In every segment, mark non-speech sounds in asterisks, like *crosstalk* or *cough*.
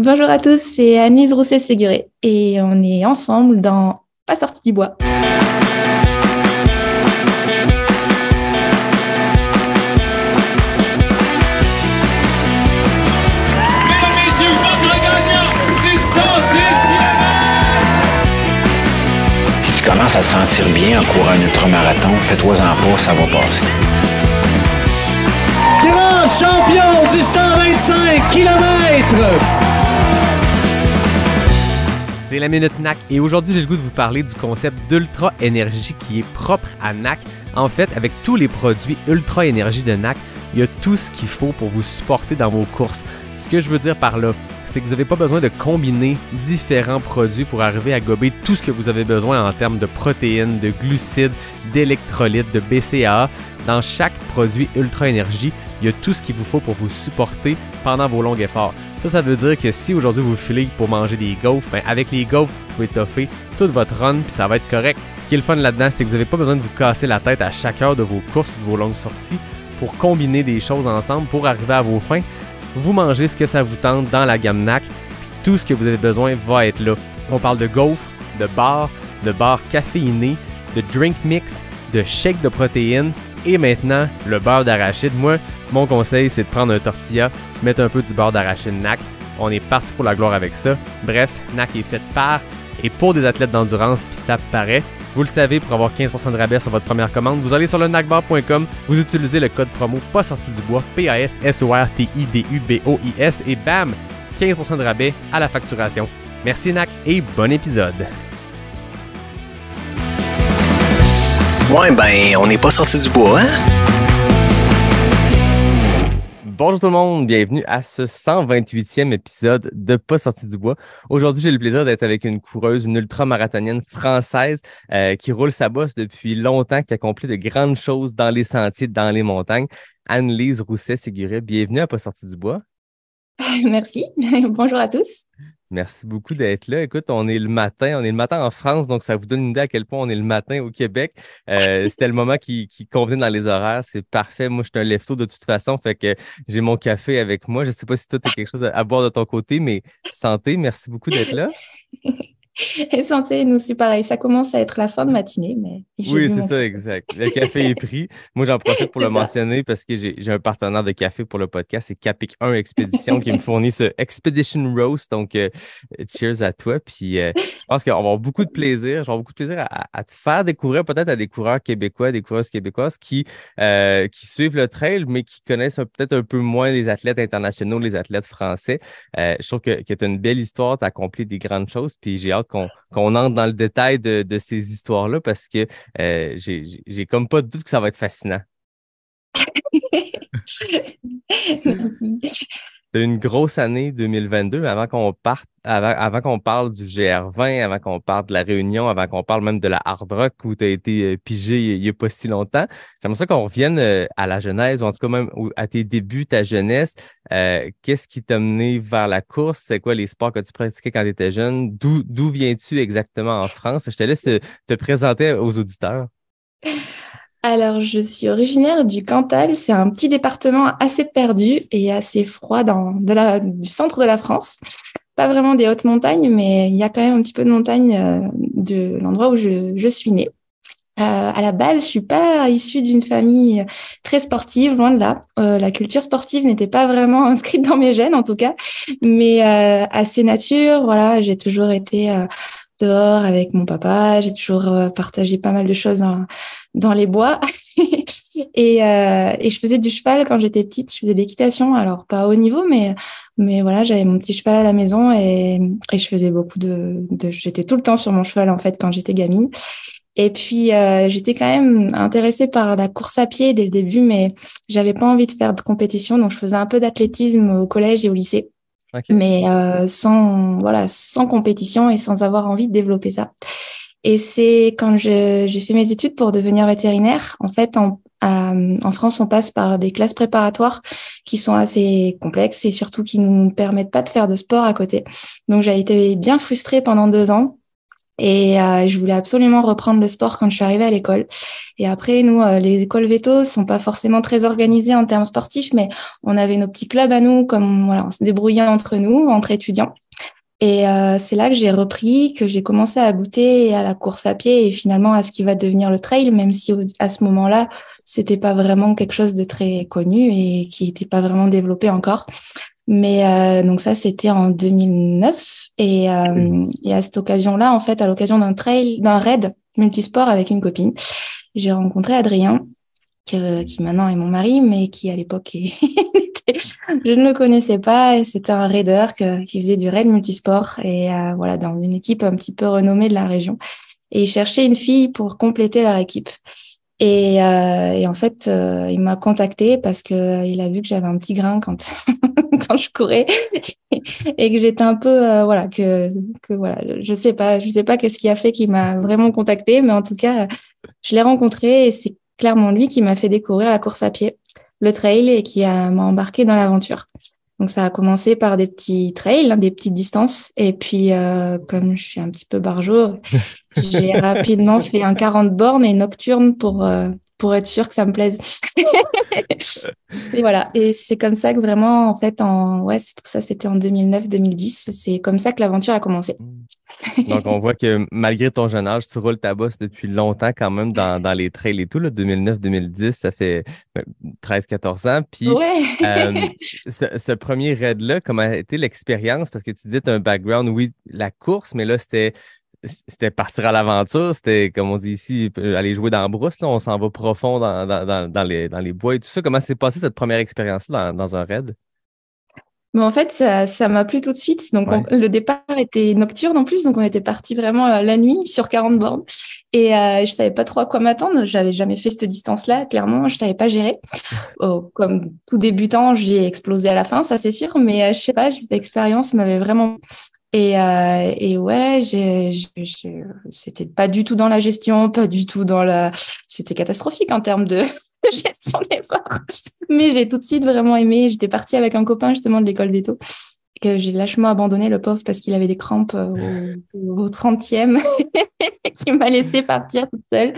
Bonjour à tous, c'est Anise Rousset-Séguré et on est ensemble dans Pas sorti du bois. Si tu commences à te sentir bien en courant un ultramarathon, fais-toi en pas, ça va passer. Grand champion du 125 km, c'est la Minute NAC et aujourd'hui j'ai le goût de vous parler du concept d'Ultra Énergie qui est propre à NAC. En fait, avec tous les produits Ultra Énergie de NAC, il y a tout ce qu'il faut pour vous supporter dans vos courses. Ce que je veux dire par là, c'est que vous n'avez pas besoin de combiner différents produits pour arriver à gober tout ce que vous avez besoin en termes de protéines, de glucides, d'électrolytes, de BCAA. Dans chaque produit Ultra Énergie, il y a tout ce qu'il vous faut pour vous supporter pendant vos longs efforts. Ça, ça veut dire que si aujourd'hui vous filez pour manger des gaufres, ben, avec les gaufres, vous pouvez toffer toute votre run puis ça va être correct. Ce qui est le fun là-dedans, c'est que vous n'avez pas besoin de vous casser la tête à chaque heure de vos courses ou de vos longues sorties pour combiner des choses ensemble pour arriver à vos fins. Vous mangez ce que ça vous tente dans la gamme NAC, puis tout ce que vous avez besoin va être là. On parle de gaufres, de bar, de bar caféinés, de drink mix, de shake de protéines, et maintenant le beurre d'arachide. Moi, mon conseil, c'est de prendre un tortilla, mettre un peu du beurre d'arachide NAC. On est parti pour la gloire avec ça. Bref, NAC est fait par et pour des athlètes d'endurance, puis ça paraît. Vous le savez, pour avoir 15% de rabais sur votre première commande, vous allez sur le nacbar.com, vous utilisez le code promo pas sorti du bois, P-A-S-S-O-R-T-I-D-U-B-O-I-S, et bam, 15% de rabais à la facturation. Merci NAC et bon épisode! Ouais, ben, on n'est pas sorti du bois, hein? Bonjour tout le monde, bienvenue à ce 128e épisode de Pas sorti du bois. Aujourd'hui, j'ai le plaisir d'être avec une coureuse, une ultramarathonienne française euh, qui roule sa bosse depuis longtemps, qui accomplit de grandes choses dans les sentiers, dans les montagnes. Anne-Lise rousset séguré bienvenue à Pas sorti du bois. *laughs* Merci. *laughs* Bonjour à tous. Merci beaucoup d'être là. Écoute, on est le matin, on est le matin en France, donc ça vous donne une idée à quel point on est le matin au Québec. Euh, *laughs* c'était le moment qui, convient convenait dans les horaires, c'est parfait. Moi, je suis un lève de toute façon, fait que j'ai mon café avec moi. Je ne sais pas si toi, tu as quelque chose à boire de ton côté, mais santé, merci beaucoup d'être là. *laughs* *laughs* et santé, nous, c'est pareil. Ça commence à être la fin de matinée, mais. Oui, c'est ça, exact. Le café est pris. Moi, j'en profite pour *laughs* le mentionner parce que j'ai un partenaire de café pour le podcast, c'est Capic 1 Expédition qui me fournit ce Expedition Roast. Donc, euh, cheers à toi. Puis, euh, je pense qu'on va avoir beaucoup de plaisir. J'aurai beaucoup de plaisir à, te faire découvrir peut-être à des coureurs québécois, des coureuses québécoises qui, euh, qui suivent le trail, mais qui connaissent peut-être un peu moins les athlètes internationaux, les athlètes français. je trouve que, que tu as une belle histoire, tu as accompli des grandes choses. Puis, j'ai hâte qu'on entre dans le détail de, ces histoires-là parce que euh, j'ai comme pas de doute que ça va être fascinant. *laughs* tu as une grosse année 2022 avant qu'on parte, avant, qu'on parle du GR20, avant qu'on parle de la Réunion, avant qu'on parle même de la Hard Rock où tu as été euh, pigé il n'y a pas si longtemps. J'aimerais ça qu'on revienne euh, à la genèse, ou en tout cas même à tes débuts, ta jeunesse. Euh, qu'est-ce qui t'a mené vers la course? C'est quoi les sports que tu pratiquais quand tu étais jeune? D'où viens-tu exactement en France? Je te laisse te présenter aux auditeurs. *laughs* Alors, je suis originaire du Cantal. C'est un petit département assez perdu et assez froid dans, de la, du centre de la France. Pas vraiment des hautes montagnes, mais il y a quand même un petit peu de montagne euh, de l'endroit où je, suis née. Euh, à la base, je suis pas issue d'une famille très sportive, loin de là. Euh, la culture sportive n'était pas vraiment *laughs* inscrite dans mes gènes, en tout cas, mais euh, assez nature. Voilà, j'ai toujours été dehors avec mon papa. J'ai toujours euh, partagé pas mal de choses dans, les bois. *laughs* Euh, et, je faisais du cheval quand j'étais petite. Je faisais de l'équitation, alors pas au haut niveau, mais, mais voilà, j'avais mon petit cheval à la maison et, je faisais beaucoup de, de J'étais tout le temps sur mon cheval, en fait, quand j'étais gamine. Et puis euh, j'étais quand même intéressée par la course à pied dès le début, mais j'avais pas envie de faire de compétition, donc je faisais un peu d'athlétisme au collège et au lycée. Mais euh, sans, voilà, sans compétition et sans avoir envie de développer ça. Et c'est quand j'ai fait mes études pour devenir vétérinaire. En fait, en, euh, en France, on passe par des classes préparatoires qui sont assez complexes et surtout qui nous permettent pas de faire de sport à côté. Donc, j'ai été bien frustrée pendant deux ans et euh, je voulais absolument reprendre le sport quand je suis arrivée à l'école. Et après, nous, euh, les écoles vétos sont pas forcément très organisées en termes sportifs, mais on avait nos petits clubs à nous, comme voilà, on se débrouillait entre nous, entre étudiants. Et euh, c'est là que j'ai repris, que j'ai commencé à goûter à la course à pied et finalement à ce qui va devenir le trail, même si à ce moment-là, c'était pas vraiment quelque chose de très connu et qui n'était pas vraiment développé encore. Mais euh, donc ça, c'était en 2009. Et, euh, et à cette occasion-là, en fait, à l'occasion d'un trail, d'un raid multisport avec une copine, j'ai rencontré Adrien, qui maintenant est mon mari, mais qui à l'époque *laughs* je ne le connaissais pas et c'était un raider qui faisait du raid multisport et euh, voilà dans une équipe un petit peu renommée de la région et il cherchait une fille pour compléter leur équipe. Et, euh, et, en fait, euh, il m'a contacté parce que euh, il a vu que j'avais un petit grain quand *laughs* quand je courais *laughs* et que j'étais un peu euh, voilà que que voilà je sais pas je sais pas qu'est-ce qui a fait qu'il m'a vraiment contacté mais en tout cas je l'ai rencontré et c'est clairement lui qui m'a fait découvrir la course à pied le trail et qui m'a embarqué dans l'aventure donc ça a commencé par des petits trails hein, des petites distances et puis comme je suis un petit peu barjot… *laughs* J'ai rapidement fait un 40 bornes et nocturne pour, euh, pour être sûr que ça me plaise. et voilà. Et c'est comme ça que vraiment, en fait, en, ouais, tout ça, c'était en 2009-2010. C'est comme ça que l'aventure a commencé. Hmm. Donc, on voit que malgré ton jeune âge, tu roules ta bosse depuis longtemps quand même dans, dans les trails et tout. 2009-2010, ça fait 13-14 ben, ans. Puis, euh, *laughs* ce, premier raid-là, comment a été l'expérience? Parce que tu dis, tu as un background, oui, la course, mais là, c'était c'était partir à l'aventure, c'était, comme on dit ici, euh, aller jouer dans la brousse, on s'en va profond dans, les, dans, les, bois et tout ça. Comment s'est passée cette première expérience-là dans, un raid? mais en fait, ça m'a plu tout de suite. Donc, le départ était nocturne en plus, donc on était parti vraiment euh, la nuit sur 40 bornes. Et je euh, je savais pas trop à quoi m'attendre. J'avais jamais fait cette distance-là, clairement, je savais pas gérer. *laughs* Oh, comme tout débutant, j'ai explosé à la fin, ça c'est sûr, mais je je sais pas, cette expérience m'avait vraiment et, euh, et, ouais, c'était pas du tout dans la gestion, pas du tout dans la. C'était catastrophique en termes de, *laughs* gestion d'efforts, Mais j'ai tout de suite vraiment aimé. J'étais partie avec un copain justement de l'école des que j'ai lâchement abandonné le pauvre parce qu'il avait des crampes euh, au, 30e *laughs* qui m'a laissé partir toute seule.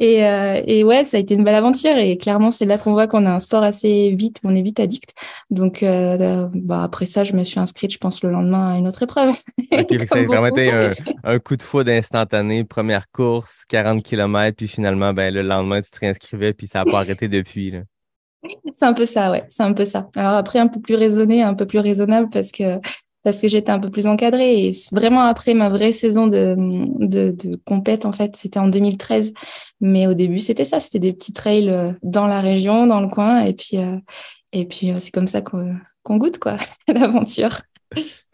Euh, et, ouais, ça a été une belle aventure. Et clairement, c'est là qu'on voit qu'on a un sport assez vite, on est vite addict. Donc, euh, bah, après ça, je me suis inscrite, je pense, le lendemain à une autre épreuve. *laughs* Ok, *laughs* ça a permettait un, coup de foudre instantané, première course, 40 km, puis finalement, ben, le lendemain, tu te réinscrivais, puis ça n'a pas arrêté depuis. Là. C'est un peu ça, ouais, c'est un peu ça. Alors après, un peu plus raisonné, un peu plus raisonnable parce que parce que j'étais un peu plus encadrée. Et vraiment après ma vraie saison de, de, compète, en fait, c'était en 2013. Mais au début, c'était ça, c'était des petits trails euh, dans la région, dans le coin. Et puis, euh, et puis euh, c'est comme ça qu'on goûte, quoi, *laughs* l'aventure.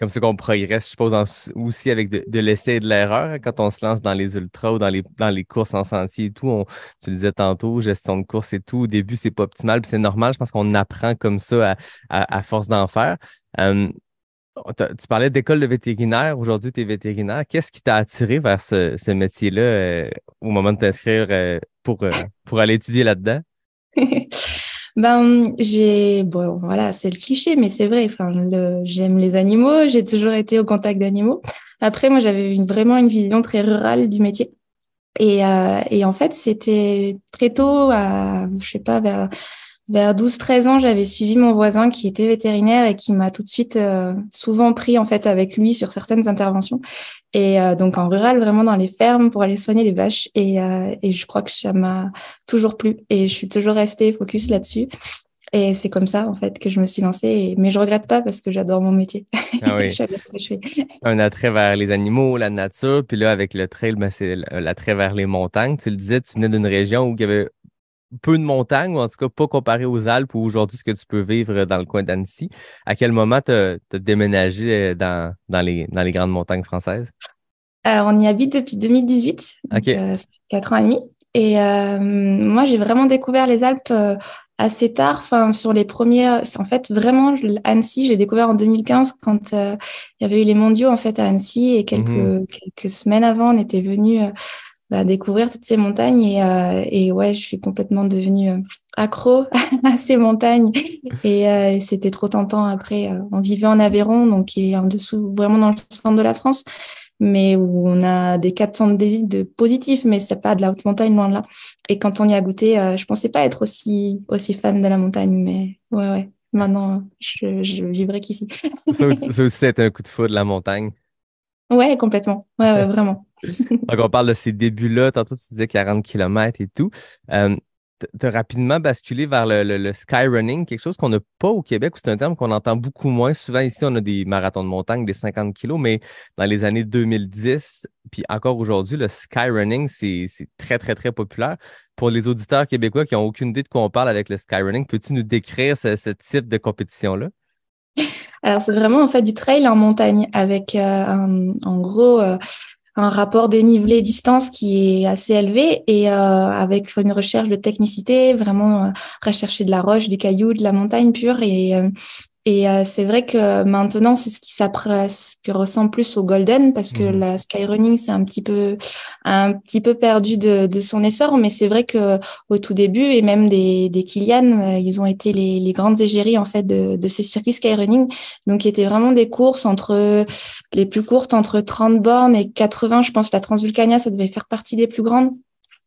Comme ça qu'on progresse, je suppose, aussi avec de, de l'essai et de l'erreur. Hein, quand on se lance dans les ultras ou dans les, dans les courses en sentier et tout, on, tu le disais tantôt, gestion de course et tout, au début, c'est pas optimal, puis c'est normal. Je pense qu'on apprend comme ça à, à, force d'en faire. Oh, tu parlais d'école de vétérinaire. Aujourd'hui, tu es vétérinaire. Qu'est-ce qui t'a attiré vers ce, métier-là euh, au moment de t'inscrire euh, pour, euh, pour aller étudier là-dedans? *laughs* ben, j'ai. Bon, voilà, c'est le cliché, mais c'est vrai. Enfin, J'aime les animaux. J'ai toujours été au contact d'animaux. Après, moi, j'avais vraiment une vision très rurale du métier. Et, et en fait, c'était très tôt, à, je sais pas, vers vers 12-13 ans, j'avais suivi mon voisin qui était vétérinaire et qui m'a tout de suite euh, souvent pris en fait avec lui sur certaines interventions. Et euh, donc en rural, vraiment dans les fermes pour aller soigner les vaches. Euh, et, je crois que ça m'a toujours plu et je suis toujours restée focus là-dessus. Et c'est comme ça, en fait, que je me suis lancée. Mais je regrette pas parce que j'adore mon métier. Ah oui. *laughs* Un attrait vers les animaux, la nature. Puis là, avec le trail, ben, c'est l'attrait vers les montagnes. Tu le disais, tu venais d'une région où il y avait peu de montagnes, ou en tout cas pas comparé aux Alpes ou aujourd'hui ce que tu peux vivre dans le coin d'Annecy. À quel moment tu as, déménagé euh, dans, dans, les, dans les grandes montagnes françaises? Euh, on y habite depuis 2018, donc 4 euh, ans et demi. Et moi, j'ai vraiment découvert les Alpes assez tard, enfin sur les premières. En fait, vraiment, je, Annecy, j'ai découvert en 2015 quand il y avait eu les Mondiaux en fait à Annecy et quelques mmh quelques semaines avant, on était venu bah, découvrir toutes ces montagnes. Euh, et, ouais, je suis complètement devenue euh, accro *laughs* à ces montagnes. Et, euh, c'était trop tentant. Après, on vivait en Aveyron, donc qui est en dessous, vraiment dans le centre de la France, mais où on a des 400 désirs de positifs, mais c'est pas de la haute montagne, loin de là. Et quand on y a goûté, je pensais pas être aussi, aussi fan de la montagne, mais ouais, ouais. Maintenant, je, je vivrai qu'ici. ça aussi, *laughs* un coup de foudre de la montagne. Ouais, complètement. Ouais, ouais vraiment. *laughs* Donc, on parle de ces débuts-là. Tantôt, tu disais 40 km et tout. Euh, tu as rapidement basculé vers le, le, skyrunning, quelque chose qu'on n'a pas au Québec, c'est un terme qu'on entend beaucoup moins. Souvent ici, on a des marathons de montagne, des 50 kilos, mais dans les années 2010, puis encore aujourd'hui, le skyrunning, c'est très, très, très populaire. Pour les auditeurs québécois qui n'ont aucune idée de quoi on parle avec le skyrunning, peux-tu nous décrire ce type de compétition-là? Alors, c'est vraiment en fait du trail en montagne avec euh, un, en gros euh, un rapport dénivelé distance qui est assez élevé et euh, avec une recherche de technicité, vraiment rechercher de la roche, du caillou, de la montagne pure et et euh, c'est vrai que euh, maintenant, c'est ce qui s'apprête, qui ressemble plus au Golden, parce que mmh. la skyrunning, c'est un petit peu, un petit peu perdu de, son essor. Mais c'est vrai que au tout début, et même des, des Kilian, euh, ils ont été les, grandes égéries en fait de, ces circuits skyrunning. Donc, était vraiment des courses entre les plus courtes entre 30 bornes et 80. Je pense la Transvulcania, ça devait faire partie des plus grandes.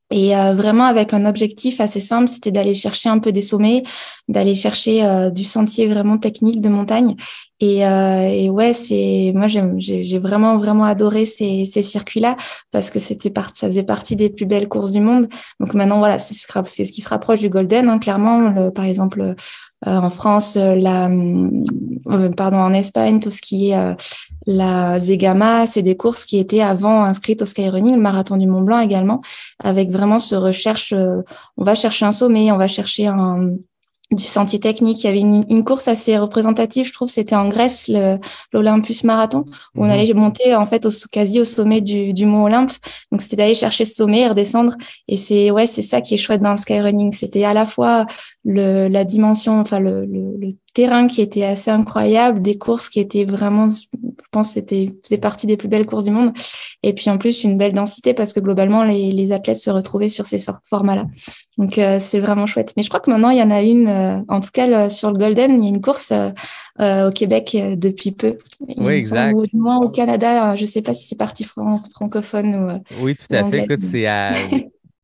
Et euh, vraiment avec un objectif assez simple, c'était d'aller chercher un peu des sommets, d'aller chercher euh, du sentier vraiment technique de montagne. Et, euh, et ouais, c'est moi j'ai vraiment vraiment adoré ces, ces circuits-là parce que c'était ça faisait partie des plus belles courses du monde. Donc maintenant voilà, c'est ce, ce qui se rapproche du Golden. Hein, clairement, le, par exemple euh, en France, euh, la, hum, euh, pardon, en Espagne, tout ce qui est la Zegama, c'est des courses qui étaient avant inscrites au skyrunning, le marathon du Mont Blanc également, avec vraiment ce recherche, on va chercher un sommet, on va chercher un, du sentier technique. Il y avait une, course assez représentative, je trouve. C'était en Grèce, l'Olympus Marathon, où on mhm. allait monter en fait au, quasi au sommet du, du mont Olympe. Donc c'était d'aller chercher ce sommet et redescendre. Et c'est ouais, c'est ça qui est chouette dans le skyrunning. C'était à la fois la dimension, enfin le, le, le terrain qui était assez incroyable, des courses qui étaient vraiment, je pense, c'était faisait partie des plus belles courses du monde. Et puis en plus une belle densité parce que globalement les, athlètes se retrouvaient sur ces formats-là. Donc euh, c'est vraiment chouette. Mais je crois que maintenant il y en a une, euh, en tout cas sur le Golden, il y a une course euh, au Québec depuis peu. oui, exact. Ou au Canada, je ne sais pas si c'est parti francophone ou. oui, tout à fait. Écoute, c'est à *laughs*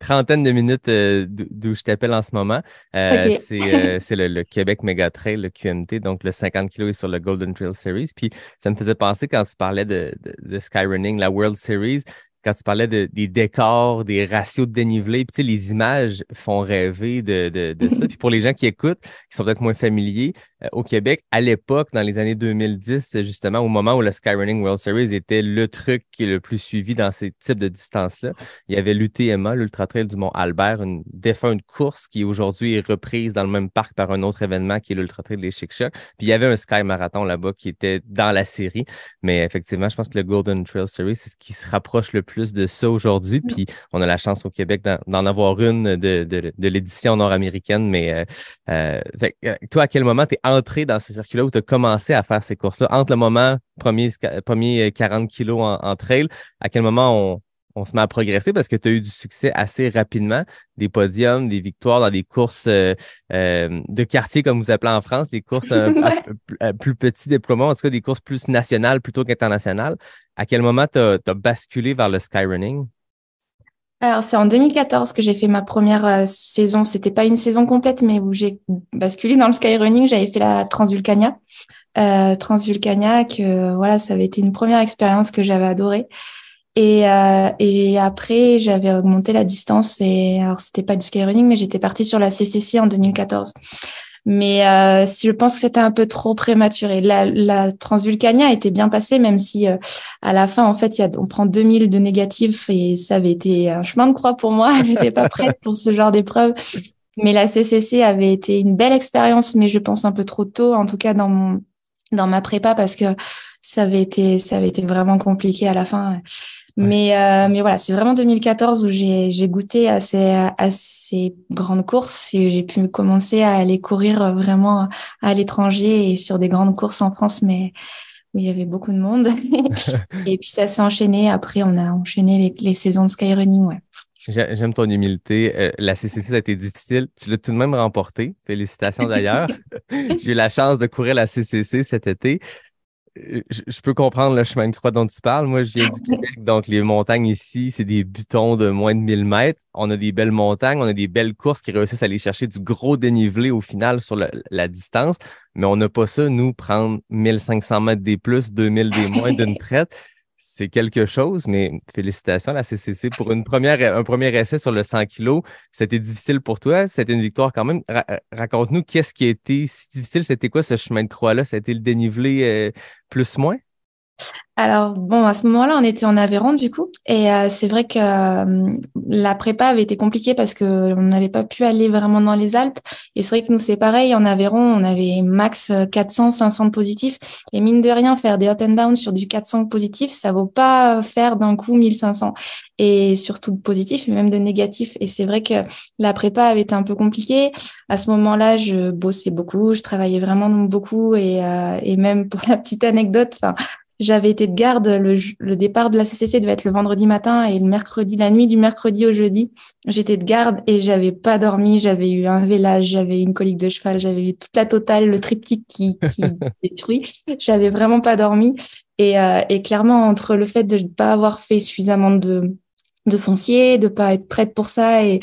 trentaine de minutes euh, d'où je t'appelle en ce moment. Euh, euh, *laughs* c'est le, Québec Mega le QMT, donc le 50 kg est sur le Golden Trail Series. Puis ça me faisait penser quand tu parlais de, de, Skyrunning, la World Series, quand tu parlais des décors, des ratios de dénivelé, puis les images font rêver de, de *laughs* ça. Puis pour les gens qui écoutent, qui sont peut-être moins familiers, au Québec à l'époque, dans les années 2010, justement, au moment où le Skyrunning World Series était le truc qui est le plus suivi dans ces types de distances-là. Il y avait l'UTMA, l'Ultra Trail du Mont Albert, une défunte course qui aujourd'hui est reprise dans le même parc par un autre événement qui est l'Ultra Trail des Chic Chocs. Puis il y avait un Sky Marathon là-bas qui était dans la série. Mais effectivement, je pense que le Golden Trail Series, c'est ce qui se rapproche le plus de ça aujourd'hui. Mm. Puis on a la chance au Québec d'en avoir une de, l'édition nord-américaine. Mais euh, euh, euh, toi, à quel moment tu es Entrer dans ce circuit-là, où tu as commencé à faire ces courses-là, entre le moment premier, premier 40 euh, kilos en, trail, à quel moment on, se met à progresser parce que tu as eu du succès assez rapidement, des podiums, des victoires dans des courses euh, euh, de quartier, comme vous appelez en France, des courses *laughs* à, plus petit déploiement, en tout cas des courses plus nationales plutôt qu'internationales. À quel moment tu as, as, basculé vers le skyrunning? Alors, c'est en 2014 que j'ai fait ma première saison. Euh, saison. C'était pas une saison complète, mais où j'ai basculé dans le skyrunning. J'avais fait la Transvulcania. Euh, Transvulcania, que voilà, ça avait été une première expérience que j'avais adorée. Et, euh, et après, j'avais augmenté la distance. Et alors, c'était pas du skyrunning, mais j'étais partie sur la CCC en 2014. Mais euh, si je pense que c'était un peu trop prématuré. La, la Transvulcania était bien passée, même si euh, à la fin, en fait, y a, on prend 2000 de négatifs et ça avait été un chemin de croix pour moi. *laughs* Je n'étais pas prête pour ce genre d'épreuve. Mais la CCC avait été une belle expérience, mais je pense un peu trop tôt, en tout cas dans mon dans ma prépa, parce que ça avait été ça avait été vraiment compliqué à la fin. Mais, euh, mais voilà, c'est vraiment 2014 où j'ai goûté à ces, grandes courses et j'ai pu commencer à aller courir vraiment à l'étranger et sur des grandes courses en France, mais où il y avait beaucoup de monde. *laughs* *laughs* et puis ça s'est enchaîné. Après, on a enchaîné les, saisons de skyrunning. J'aime ton humilité. Euh, la CCC, ça a été difficile. Tu l'as tout de même remporté. Félicitations d'ailleurs. *laughs* J'ai eu la chance de courir la CCC cet été. Euh, je peux comprendre le chemin de croix dont tu parles. Moi, je viens du *laughs* Québec, donc les montagnes ici, c'est des butons de moins de 1000 mètres. On a des belles montagnes, on a des belles courses qui réussissent à aller chercher du gros dénivelé au final sur la, la distance, mais on n'a pas ça, nous, prendre 1500 mètres des plus, 2000 des moins d'une *laughs* traite c'est quelque chose, mais félicitations à la CCC pour une première, un premier essai sur le 100 kg. C'était difficile pour toi, c'était une victoire quand même. Euh, raconte-nous qu'est-ce qui a été si difficile, c'était quoi ce chemin de trois là C'était le dénivelé euh, plus-moins? Alors bon, à ce moment-là, on était en Aveyron du coup, et euh, c'est vrai que euh, la prépa avait été compliquée parce que on n'avait pas pu aller vraiment dans les Alpes. Et c'est vrai que nous c'est pareil en Aveyron, on avait max 400, euh, 500 positifs. Et mine de rien, faire des up and down sur du 400 positifs, ça vaut pas faire d'un coup 1500. Et surtout de positif, et même de négatif. Et c'est vrai que la prépa avait été un peu compliquée. À ce moment-là, je bossais beaucoup, je travaillais vraiment beaucoup, et, et même pour la petite anecdote, enfin j'avais été de garde, le, départ de la CCC devait être le vendredi matin et le mercredi, la nuit du mercredi au jeudi, j'étais de garde et j'avais pas dormi, j'avais eu un vélage, j'avais une colique de cheval, j'avais eu toute la totale, le triptyque qui, qui *laughs* détruit, j'avais vraiment pas dormi euh, et, clairement entre le fait de ne pas avoir fait suffisamment de, de foncier, de pas être prête pour ça et,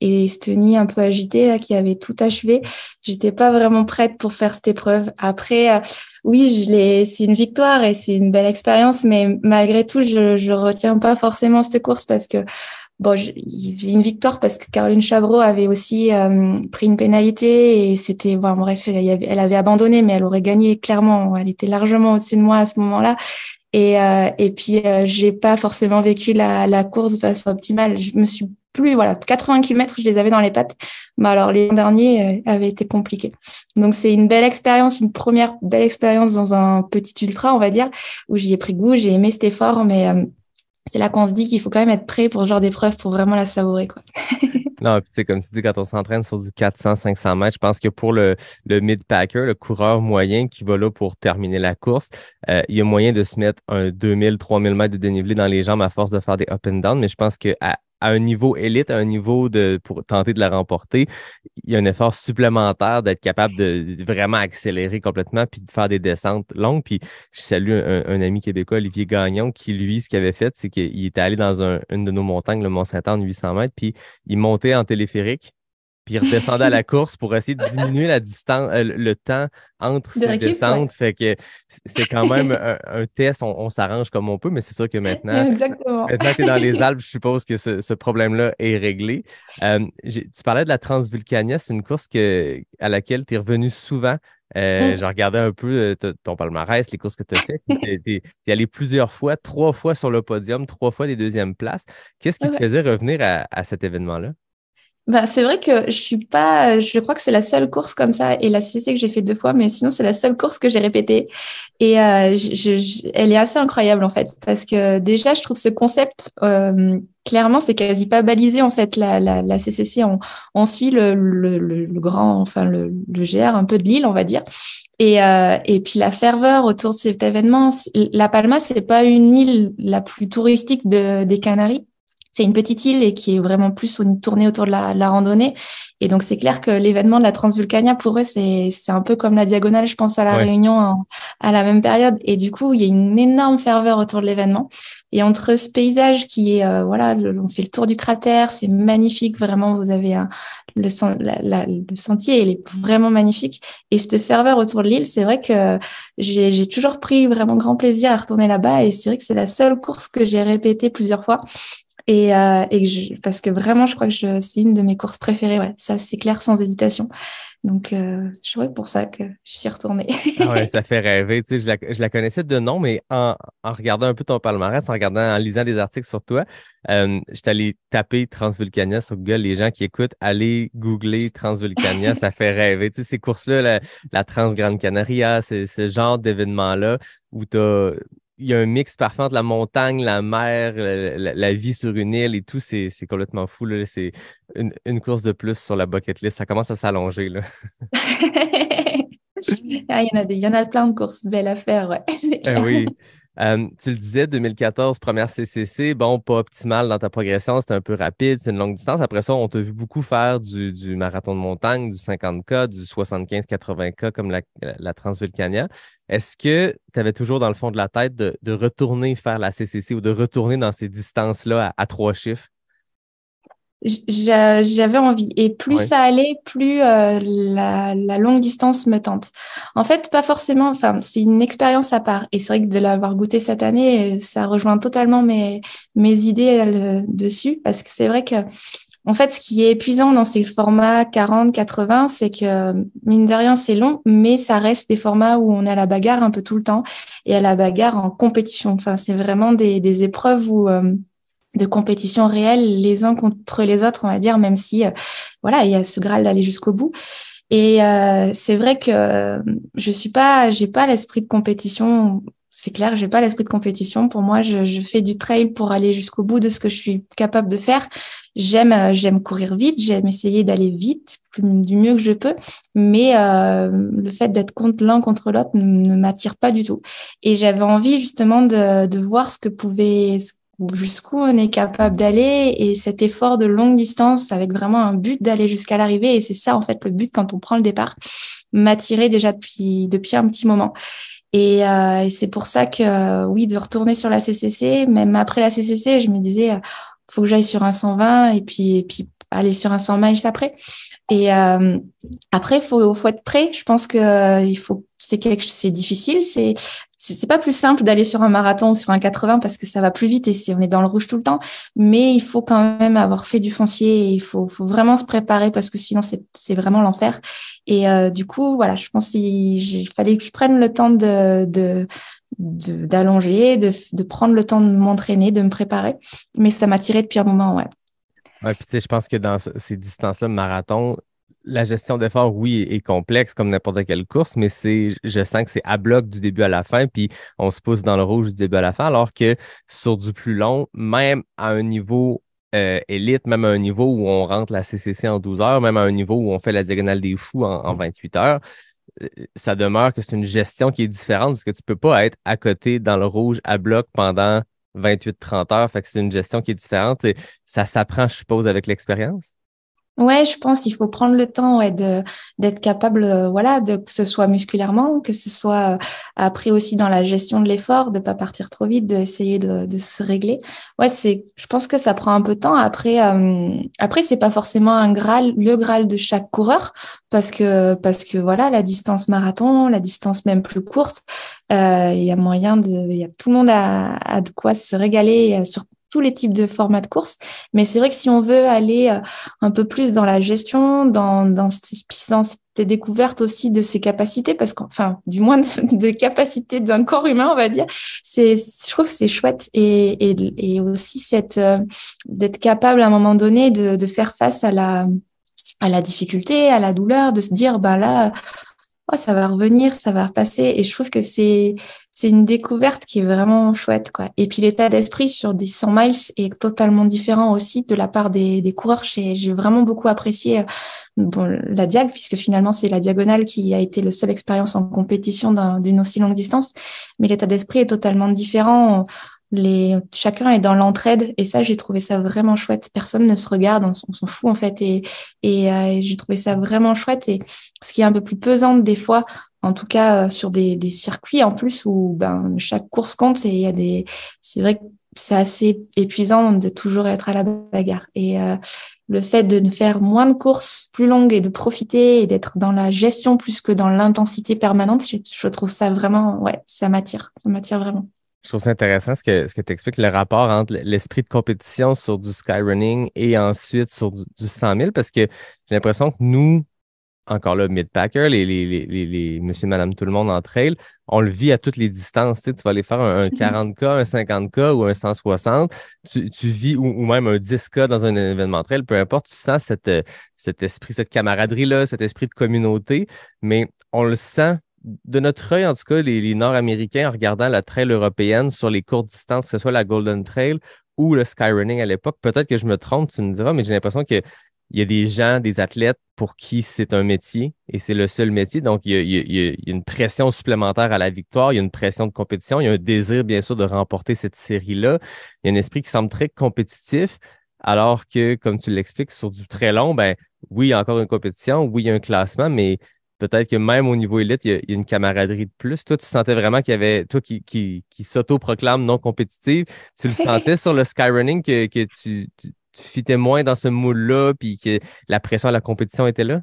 et cette nuit un peu agitée, là, qui avait tout achevé, j'étais pas vraiment prête pour faire cette épreuve. Après, euh, oui, je c'est une victoire et c'est une belle expérience, mais malgré tout, je, je retiens pas forcément cette course parce que bon, j'ai une victoire parce que Caroline Chabreau avait aussi euh, pris une pénalité et c'était, bon, bref, elle avait abandonné, mais elle aurait gagné clairement. Elle était largement au-dessus de moi à ce moment-là. Et, euh, et puis, euh, j'ai pas forcément vécu la, la course de façon optimale. Je me suis plus, voilà, 80 km, je les avais dans les pattes. Mais alors, les derniers euh, avaient été compliqués. Donc, c'est une belle expérience, une première belle expérience dans un petit ultra, on va dire, où j'y ai pris goût, j'ai aimé cet effort, mais euh, c'est là qu'on se dit qu'il faut quand même être prêt pour ce genre d'épreuve pour vraiment la savourer, quoi. *laughs* Non, comme tu dis, quand on s'entraîne sur du 400-500 mètres, je pense que pour le, le mid-packer, le coureur moyen qui va là pour terminer la course, euh, il y a moyen de se mettre un 2000-3000 mètres de dénivelé dans les jambes à force de faire des up and down, mais je pense qu'à à un niveau élite, à un niveau de pour tenter de la remporter, il y a un effort supplémentaire d'être capable de vraiment accélérer complètement puis de faire des descentes longues. Puis je salue un, ami québécois, Olivier Gagnon, qui lui, ce qu'il avait fait, c'est qu'il était allé dans une de nos montagnes, le Mont-Saint-Anne, 800 mètres, puis il montait en téléphérique puis il redescendait à la course pour essayer de diminuer la distance, euh, le temps entre ses descentes. Fait que c'est quand même un, test, on, s'arrange comme on peut, mais c'est sûr que maintenant, *laughs* maintenant que tu es dans les Alpes, je suppose que ce, problème-là est réglé. Euh, tu parlais de la Transvulcania, c'est une course que, à laquelle tu es revenu souvent. Euh, mm. Je regardais un peu euh, ton palmarès, les courses que tu as faites. Tu es, allé plusieurs fois, trois fois sur le podium, trois fois des deuxièmes places. Qu'est-ce qui te faisait revenir à cet événement-là? ben, c'est vrai que je suis pas, je crois que c'est la seule course comme ça et la CCC que j'ai fait deux fois, mais sinon c'est la seule course que j'ai répétée et euh, je, elle est assez incroyable en fait parce que déjà je trouve ce concept euh, clairement c'est quasi pas balisé en fait la, la, la CCC on, suit le, le, le, le, grand enfin le, le GR un peu de l'île on va dire et, euh, et puis la ferveur autour de cet événement, La Palma, c'est pas une île la plus touristique de, des Canaries, c'est une petite île et qui est vraiment plus tournée autour de la, randonnée. Et donc, c'est clair que l'événement de la Transvulcania, pour eux, c'est un peu comme la diagonale, je pense, à la Réunion à la même période. Et du coup, il y a une énorme ferveur autour de l'événement. Et entre ce paysage qui est, euh, voilà, on fait le tour du cratère, c'est magnifique, vraiment, vous avez euh, le, le, sentier, il est vraiment magnifique. Et cette ferveur autour de l'île, c'est vrai que j'ai toujours pris vraiment grand plaisir à retourner là-bas. Et c'est vrai que c'est la seule course que j'ai répétée plusieurs fois. Et, euh, parce que vraiment, je crois que c'est une de mes courses préférées. Ouais, ça, c'est clair, sans hésitation. Donc, euh, je crois pour ça que je suis retournée. Ah ouais, ça fait rêver. Tu sais, je, la, connaissais de nom, mais en, regardant un peu ton palmarès, en regardant, en lisant des articles sur toi, euh, je t'allais taper Transvulcania sur Google. Les gens qui écoutent, allez googler Transvulcania, ça fait rêver. Tu sais, ces courses-là, la, la Trans Grande Canaria, ce genre d'événement-là où tu as il y a un mix parfait entre la montagne, la mer, la, vie sur une île et tout. C'est complètement fou. C'est une, course de plus sur la bucket list. Ça commence à s'allonger. *laughs* *laughs* Ah, il, y en a plein de courses belles à faire. Eh oui. Euh, tu le disais, 2014, première CCC, bon, pas optimal dans ta progression, c'était un peu rapide, c'est une longue distance. Après ça, on t'a vu beaucoup faire du, marathon de montagne, du 50K, du 75-80K comme la, la Transvulcania. Est-ce que tu avais toujours dans le fond de la tête de, retourner faire la CCC ou de retourner dans ces distances-là à trois chiffres? j'avais envie. Et plus ça allait, plus euh, la, longue distance me tente. En fait, pas forcément, enfin, c'est une expérience à part. Et c'est vrai que de l'avoir goûté cette année, ça rejoint totalement mes, mes idées euh, dessus. Parce que c'est vrai que, en fait, ce qui est épuisant dans ces formats 40, 80, c'est que, mine de rien, c'est long, mais ça reste des formats où on est à la bagarre un peu tout le temps et à la bagarre en compétition. Enfin, c'est vraiment des, épreuves où, euh, de compétition réelle les uns contre les autres, on va dire, même si euh, voilà, il y a ce graal d'aller jusqu'au bout. Et euh, c'est vrai que euh, je suis pas, j'ai pas l'esprit de compétition. C'est clair, j'ai pas l'esprit de compétition. Pour moi, je, fais du trail pour aller jusqu'au bout de ce que je suis capable de faire. J'aime, j'aime courir vite, j'aime essayer d'aller vite du mieux que je peux, mais le fait d'être contre l'un contre l'autre ne, m'attire pas du tout. Et j'avais envie justement de, de voir ce que pouvait, ce jusqu'où on est capable d'aller et cet effort de longue distance avec vraiment un but d'aller jusqu'à l'arrivée. Et c'est ça, en fait, le but quand on prend le départ, tiré déjà depuis, depuis un petit moment. Et, euh, et c'est pour ça que, oui, de retourner sur la CCC, même après la CCC, je me disais, euh, faut que j'aille sur un 120 et puis, et puis aller sur un 100 miles après. Et euh, après, faut, faut être prêt. Je pense que il faut c'est quelque c'est difficile c'est c'est pas plus simple d'aller sur un marathon ou sur un 80 parce que ça va plus vite et on est dans le rouge tout le temps mais il faut quand même avoir fait du foncier et il faut vraiment se préparer parce que sinon c'est vraiment l'enfer et euh, du coup voilà je pense qu'il fallait que je prenne le temps de, d'allonger, de, prendre le temps de m'entraîner, de me préparer. Mais ça m'a tiré depuis un moment, ouais. Ouais, puis tu sais, je pense que dans ces distances-là, marathon, la gestion d'effort, oui, est complexe comme n'importe quelle course, mais c'est, je sens que c'est à bloc du début à la fin, puis on se pousse dans le rouge du début à la fin, alors que sur du plus long, même à un niveau euh, élite, même à un niveau où on rentre la CCC en 12 heures, même à un niveau où on fait la diagonale des fous en, en 28 mm. heures, euh, ça demeure que c'est une gestion qui est différente parce que tu ne peux pas être à côté dans le rouge à bloc pendant 28-30 heures. Fait que c'est une gestion qui est différente et ça s'apprend, je suppose, avec l'expérience. Ouais, je pense qu'il faut prendre le temps ouais, de d'être capable, euh, voilà, de que ce soit musculairement, que ce soit euh, après aussi dans la gestion de l'effort, de pas partir trop vite, d'essayer de, de se régler. Ouais, c'est, je pense que ça prend un peu de temps. Après, euh, après c'est pas forcément un graal, le graal de chaque coureur, parce que parce que voilà, la distance marathon, la distance même plus courte, euh, il y a moyen de, il y a tout le monde à, à de quoi se régaler, surtout tous les types de formats de courses. Mais c'est vrai que si on veut aller euh, un peu plus dans la gestion, dans, dans cette des découvertes aussi de ses capacités, parce qu'enfin, du moins *laughs* des capacités d'un corps humain, on va dire, c'est, je trouve c'est chouette et, et, aussi cette, euh, d'être capable à un moment donné de, de faire face à la, à la difficulté, à la douleur, de se dire, ben là, oh, ça va revenir, ça va repasser. Et je trouve que c'est c'est une découverte qui est vraiment chouette, quoi. Et puis l'état d'esprit sur des 100 miles est totalement différent aussi de la part des, des coureurs. J'ai vraiment beaucoup apprécié euh, la diag, puisque finalement c'est la diagonale qui a été le seule expérience en compétition d'une aussi longue distance. Mais l'état d'esprit est totalement différent chacun est dans l'entraide et ça, j'ai trouvé ça vraiment chouette. Personne ne se regarde, on, s'en fout en fait. Et, et euh, j'ai trouvé ça vraiment chouette. Et ce qui est un peu plus pesant des fois, en tout cas euh, sur des, circuits en plus où ben, chaque course compte, et il y a des, c'est vrai que c'est assez épuisant de toujours être à la bagarre. Et euh, le fait de faire moins de courses plus longues et de profiter et d'être dans la gestion plus que dans l'intensité permanente, je, je trouve ça vraiment, ouais, ça m'attire, ça m'attire vraiment. Je trouve ça intéressant ce que, ce que tu expliques, le rapport entre l'esprit de compétition sur du skyrunning et ensuite sur du, 100 000, parce que j'ai l'impression que nous, encore là, mid-packer, les, les, les, monsieur, madame, tout le monde en trail, on le vit à toutes les distances. Tu, vas aller faire un, 40K, un 50K mm-hmm. ou un 160. Tu, tu vis ou, même un 10K dans un événement trail, peu importe, tu sens cette, euh, cet esprit, cette camaraderie-là, cet esprit de communauté, mais on le sent de notre œil, en tout cas, les, Nord-Américains, en regardant la trail européenne sur les courtes distances, que ce soit la Golden Trail ou le Skyrunning à l'époque, peut-être que je me trompe, tu me diras, mais j'ai l'impression que il y a des gens, des athlètes pour qui c'est un métier et c'est le seul métier. Donc, il y, a, une pression supplémentaire à la victoire, il y a une pression de compétition, il y a un désir, bien sûr, de remporter cette série-là. Il y a un esprit qui semble très compétitif, alors que, comme tu l'expliques, sur du très long, ben oui, il y a encore une compétition, oui, il y a un classement, mais peut-être que même au niveau élite, il y, a, une camaraderie de plus. Toi, tu sentais vraiment qu'il y avait, toi qui, qui, s'auto-proclame non compétitive, tu le *laughs* sentais sur le skyrunning que, tu, fitais moins dans ce moule-là, puis que la pression à la compétition était là?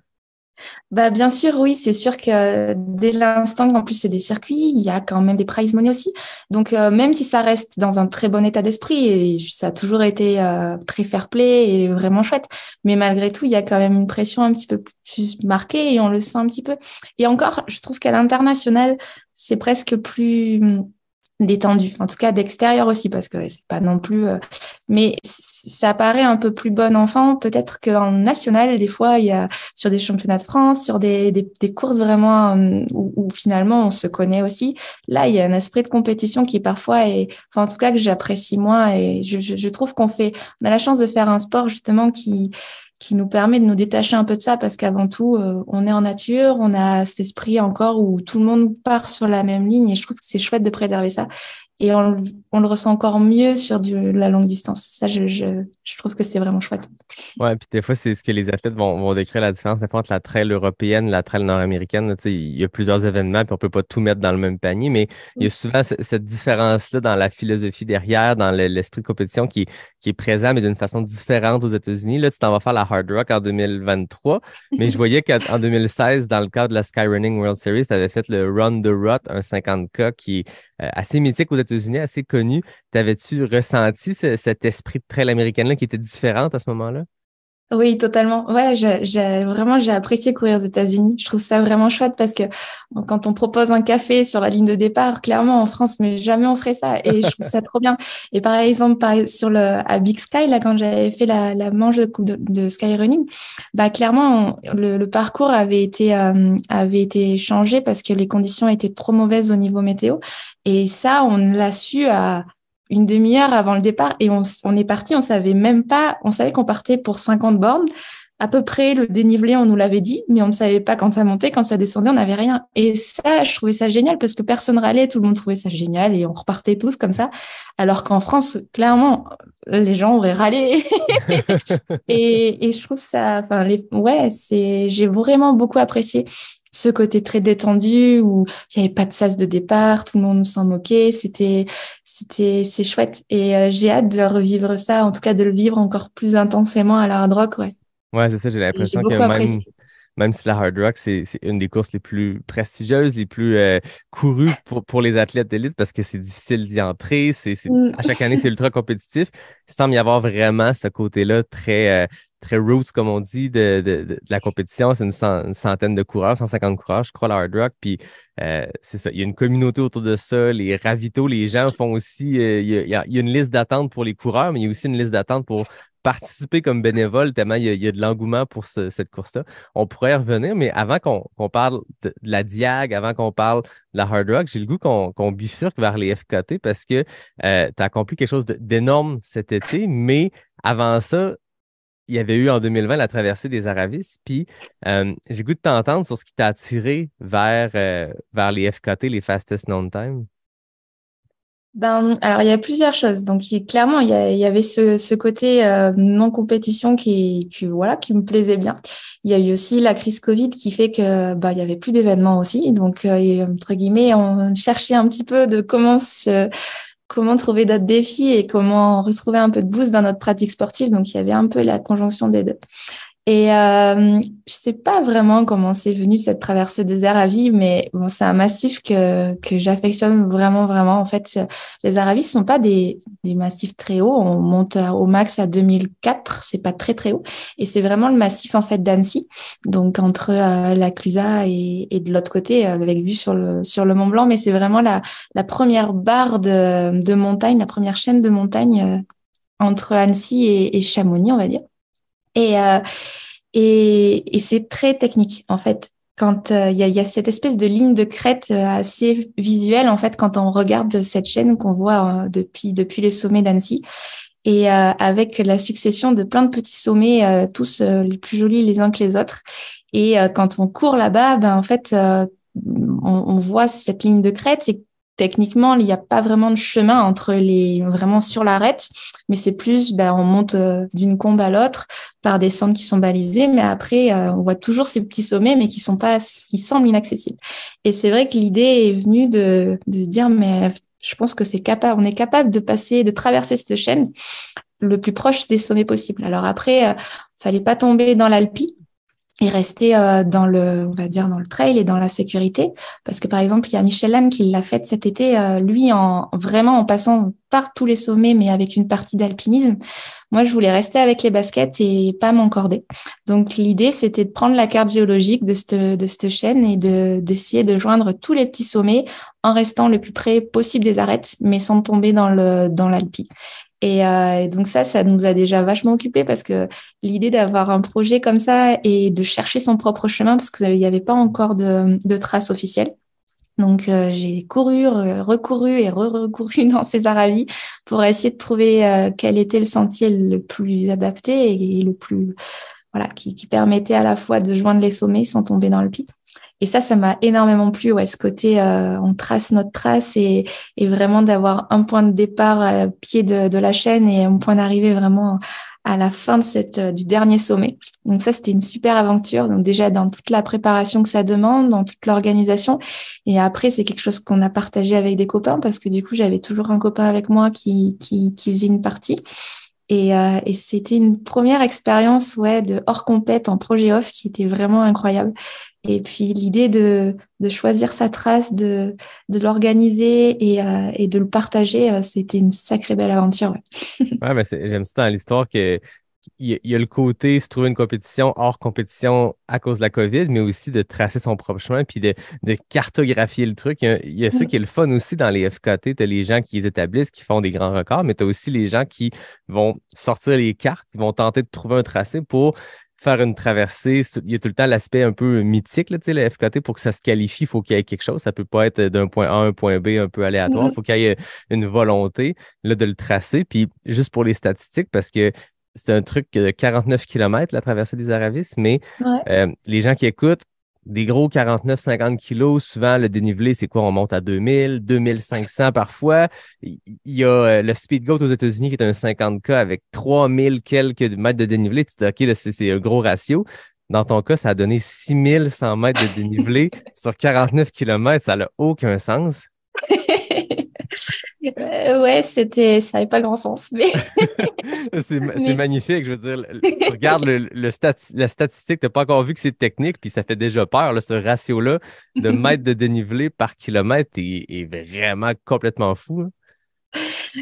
Bah, bien sûr, oui, c'est sûr que euh, dès l'instant, qu'en plus c'est des circuits, il y a quand même des prize money aussi. Donc euh, même si ça reste dans un très bon état d'esprit, et ça a toujours été euh, très fair play et vraiment chouette, mais malgré tout, il y a quand même une pression un petit peu plus marquée et on le sent un petit peu. Et encore, je trouve qu'à l'international, c'est presque plus détendue, en tout cas d'extérieur aussi, parce que c'est pas non plus. Euh, mais ça paraît un peu plus bon enfant. Peut-être qu'en national, des fois, il y a sur des championnats de France, sur des, des, courses vraiment euh, où, finalement on se connaît aussi. Là, il y a un esprit de compétition qui parfois est, enfin en tout cas que j'apprécie moins et je, je, je trouve qu'on fait, on a la chance de faire un sport justement qui qui nous permet de nous détacher un peu de ça parce qu'avant tout, euh, on est en nature, on a cet esprit encore où tout le monde part sur la même ligne et je trouve que c'est chouette de préserver ça et on, le ressent encore mieux sur du, la longue distance. Ça, je, je, trouve que c'est vraiment chouette. Ouais, puis des fois, c'est ce que les athlètes vont, vont décrire la différence entre la trail européenne et la trail nord-américaine. Il y a plusieurs événements, puis on ne peut pas tout mettre dans le même panier, mais il y a souvent cette différence-là dans la philosophie derrière, dans l'esprit de compétition qui, qui est présent, mais d'une façon différente aux États-Unis. Là, tu t'en vas faire la Hard Rock en 2023, mais je voyais qu'en 2016, dans le cadre de la Skyrunning World Series, tu avais fait le Run the Rot, un 50K qui euh, assez mythique aux États-Unis, assez connu. T'avais-tu ressenti cet esprit de trail américain-là qui était différent à ce moment-là? Oui, totalement. Ouais, j'ai vraiment j'ai apprécié courir aux États-Unis. Je trouve ça vraiment chouette parce que quand on propose un café sur la ligne de départ, clairement en France, mais jamais on ferait ça. Et je trouve ça *laughs* trop bien. Et par exemple, sur le à Big Sky, là, quand j'avais fait la, la, manche de de, skyrunning, bah clairement le, parcours avait été euh, avait été changé parce que les conditions étaient trop mauvaises au niveau météo. Et ça, on l'a su à une demi-heure avant le départ et on, est parti, on savait même pas, on savait qu'on partait pour 50 bornes. À peu près le dénivelé, on nous l'avait dit, mais on ne savait pas quand ça montait, quand ça descendait, on n'avait rien. Et ça, je trouvais ça génial parce que personne râlait, tout le monde trouvait ça génial et on repartait tous comme ça. Alors qu'en France, clairement, les gens auraient râlé. *laughs* et, je trouve ça, enfin, les, ouais, c'est, j'ai vraiment beaucoup apprécié ce côté très détendu où il n'y avait pas de sas de départ, tout le monde s'en moquait, c'était c'était c'est chouette et euh, j'ai hâte de revivre ça, en tout cas de le vivre encore plus intensément à la Hard Rock, ouais. Ouais, c'est ça, j'ai l'impression que même, si la Hard Rock, c'est une des courses les plus prestigieuses, les plus euh, courues pour, pour les athlètes d'élite parce que c'est difficile d'y entrer. c'est mm. à chaque année, c'est ultra compétitif. Il semble y avoir vraiment ce côté-là très, euh, très roots, comme on dit, de, la compétition. C'est une, centaine de coureurs, 150 coureurs, je crois, la Hard Rock. Puis euh, c'est ça, il y a une communauté autour de ça. Les ravitaux, les gens font aussi, euh, il, y a, une liste d'attente pour les coureurs, mais il y a aussi une liste d'attente pour participer comme bénévole, tellement il y a, de l'engouement pour cette course-là. On pourrait revenir, mais avant qu'on parle de, la Diag, avant qu'on parle de la Hard Rock, j'ai le goût qu'on bifurque vers les FKT parce que euh, tu as accompli quelque chose d'énorme cet été, mais avant ça, il y avait eu en 2020 la traversée des Aravis. Puis euh, j'ai goût de t'entendre sur ce qui t'a attiré vers, euh, vers les FKT, les Fastest non Time. Ben, alors, il y a plusieurs choses. Donc, clairement, il y, avait ce, côté euh, non-compétition qui, voilà, qui me plaisait bien. Il y a eu aussi la crise Covid qui fait que n'y ben, il y avait plus d'événements aussi. Donc, entre guillemets, on cherchait un petit peu de comment se, comment trouver d'autres défis et comment retrouver un peu de boost dans notre pratique sportive. Donc, il y avait un peu la conjonction des deux. Et euh, je sais pas vraiment comment c'est venu cette traversée des Aravis, mais bon, c'est un massif que, que j'affectionne vraiment, vraiment. En fait, les Aravis sont pas des, des massifs très hauts. On monte au max à 2004, c'est pas très, très haut. Et c'est vraiment le massif, en fait, d'Annecy. Donc, entre euh, la Clusa et, de l'autre côté, euh, avec vue sur le, sur le Mont Blanc. Mais c'est vraiment la, la première barre de, de montagne, la première chaîne de montagne euh, entre Annecy et Chamonix, on va dire. Et, euh, et, et c'est très technique, en fait. Quand euh, il y, a, y, a cette espèce de ligne de crête euh, assez visuelle, en fait, quand on regarde cette chaîne qu'on voit depuis, depuis les sommets d'Annecy, et avec la succession de plein de petits sommets, tous les plus jolis les uns que les autres. Et quand on court là-bas, ben en fait, on, on, voit cette ligne de crête et techniquement, il n'y a pas vraiment de chemin entre les vraiment sur l'arête, mais c'est plus, ben, on monte euh, d'une combe à l'autre par des centres qui sont balisés, mais après, euh, on voit toujours ces petits sommets, mais qui sont pas, qui semblent inaccessibles. Et c'est vrai que l'idée est venue de, se dire, mais je pense que c'est capable, on est capable de passer, de traverser cette chaîne le plus proche des sommets possible. Alors après, euh, fallait pas tomber dans l'alpi, et rester euh, dans le, on va dire, dans le trail et dans la sécurité. Parce que par exemple, il y a Michel qui l'a fait cet été, euh, lui, en vraiment en passant par tous les sommets, mais avec une partie d'alpinisme. Moi, je voulais rester avec les baskets et pas m'encorder. Donc, l'idée, c'était de prendre la carte géologique de cette, chaîne et de, d'essayer de joindre tous les petits sommets en restant le plus près possible des arêtes, mais sans tomber dans le, dans l'alpi. Euh, et, donc ça, ça nous a déjà vachement occupé parce que l'idée d'avoir un projet comme ça et de chercher son propre chemin, parce qu'il n'y avait pas encore de, de traces officielles. Donc euh, j'ai couru, recouru et re-recouru *laughs* dans ces Arabies pour essayer de trouver euh, quel était le sentier le plus adapté et, le plus voilà qui, qui, permettait à la fois de joindre les sommets sans tomber dans le pic et ça, ça m'a énormément plu, ouais, ce côté, euh, on trace notre trace et, vraiment d'avoir un point de départ à pied de, la chaîne et un point d'arrivée vraiment à la fin de cette, euh, du dernier sommet. Donc ça, c'était une super aventure. Donc déjà dans toute la préparation que ça demande, dans toute l'organisation. Et après, c'est quelque chose qu'on a partagé avec des copains parce que du coup, j'avais toujours un copain avec moi qui, qui, faisait une partie. Euh, et, c'était une première expérience ouais, de hors compète en projet off qui était vraiment incroyable. Et puis l'idée de, choisir sa trace, de, de l'organiser et, euh, de le partager, euh, c'était une sacrée belle aventure. Ouais. mais *laughs* ben, j'aime ça dans hein, l'histoire que il y a le côté se trouver une compétition hors compétition à cause de la COVID, mais aussi de tracer son propre chemin puis de, cartographier le truc. Il y a, ce qui est le fun aussi dans les FKT. Tu as les gens qui établissent, qui font des grands records, mais tu as aussi les gens qui vont sortir les cartes, qui vont tenter de trouver un tracé pour faire une traversée, il y a tout le temps l'aspect un peu mythique, là, le FKT, pour que ça se qualifie, il faut qu'il y ait quelque chose. Ça ne peut pas être d'un point A à un point B un peu aléatoire. il mm-hmm. faut qu'il y ait une volonté là, de le tracer. Puis juste pour les statistiques, parce que c'est un truc de 49 km, la traversée des Aravis, mais euh, les gens qui écoutent, des gros 49-50 kilos, souvent le dénivelé, c'est quoi? On monte à 2000, 2500 parfois. Il y a euh, le Speed Goat aux États-Unis qui est un 50K avec 3000 quelques mètres de dénivelé. Tu te dis, OK, c'est un gros ratio. Dans ton cas, ça a donné 6100 mètres de dénivelé *laughs* sur 49 km. Ça n'a aucun sens. *laughs* Euh, ouais, c'était, ça n'avait pas grand sens, mais *laughs* *laughs* c'est magnifique, je veux dire. *laughs* Regarde le, la statistique, tu pas encore vu que c'est technique, puis ça fait déjà peur, ce ratio-là de *laughs* mètres de dénivelé par kilomètre est, vraiment complètement fou. Hein.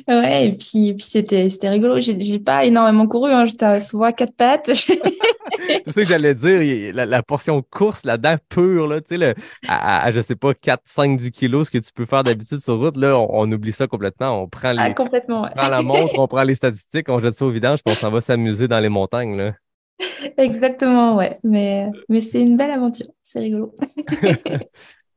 Ouais, et puis, c'était, rigolo. J'ai, pas énormément couru, hein. j'étais souvent à quatre pattes. *laughs* c'est ça que j'allais dire, la, portion course là-dedans pure, tu sais, le, à, je sais pas, 4-5 10 kilos, ce que tu peux faire d'habitude sur route, là, on, oublie ça complètement. On prend, ah, les, complètement, on prend la montre, on prend les statistiques, on jette ça au vidange, puis on s'en va s'amuser dans les montagnes. *laughs* Exactement, ouais. Mais, mais c'est une belle aventure, c'est rigolo. *laughs*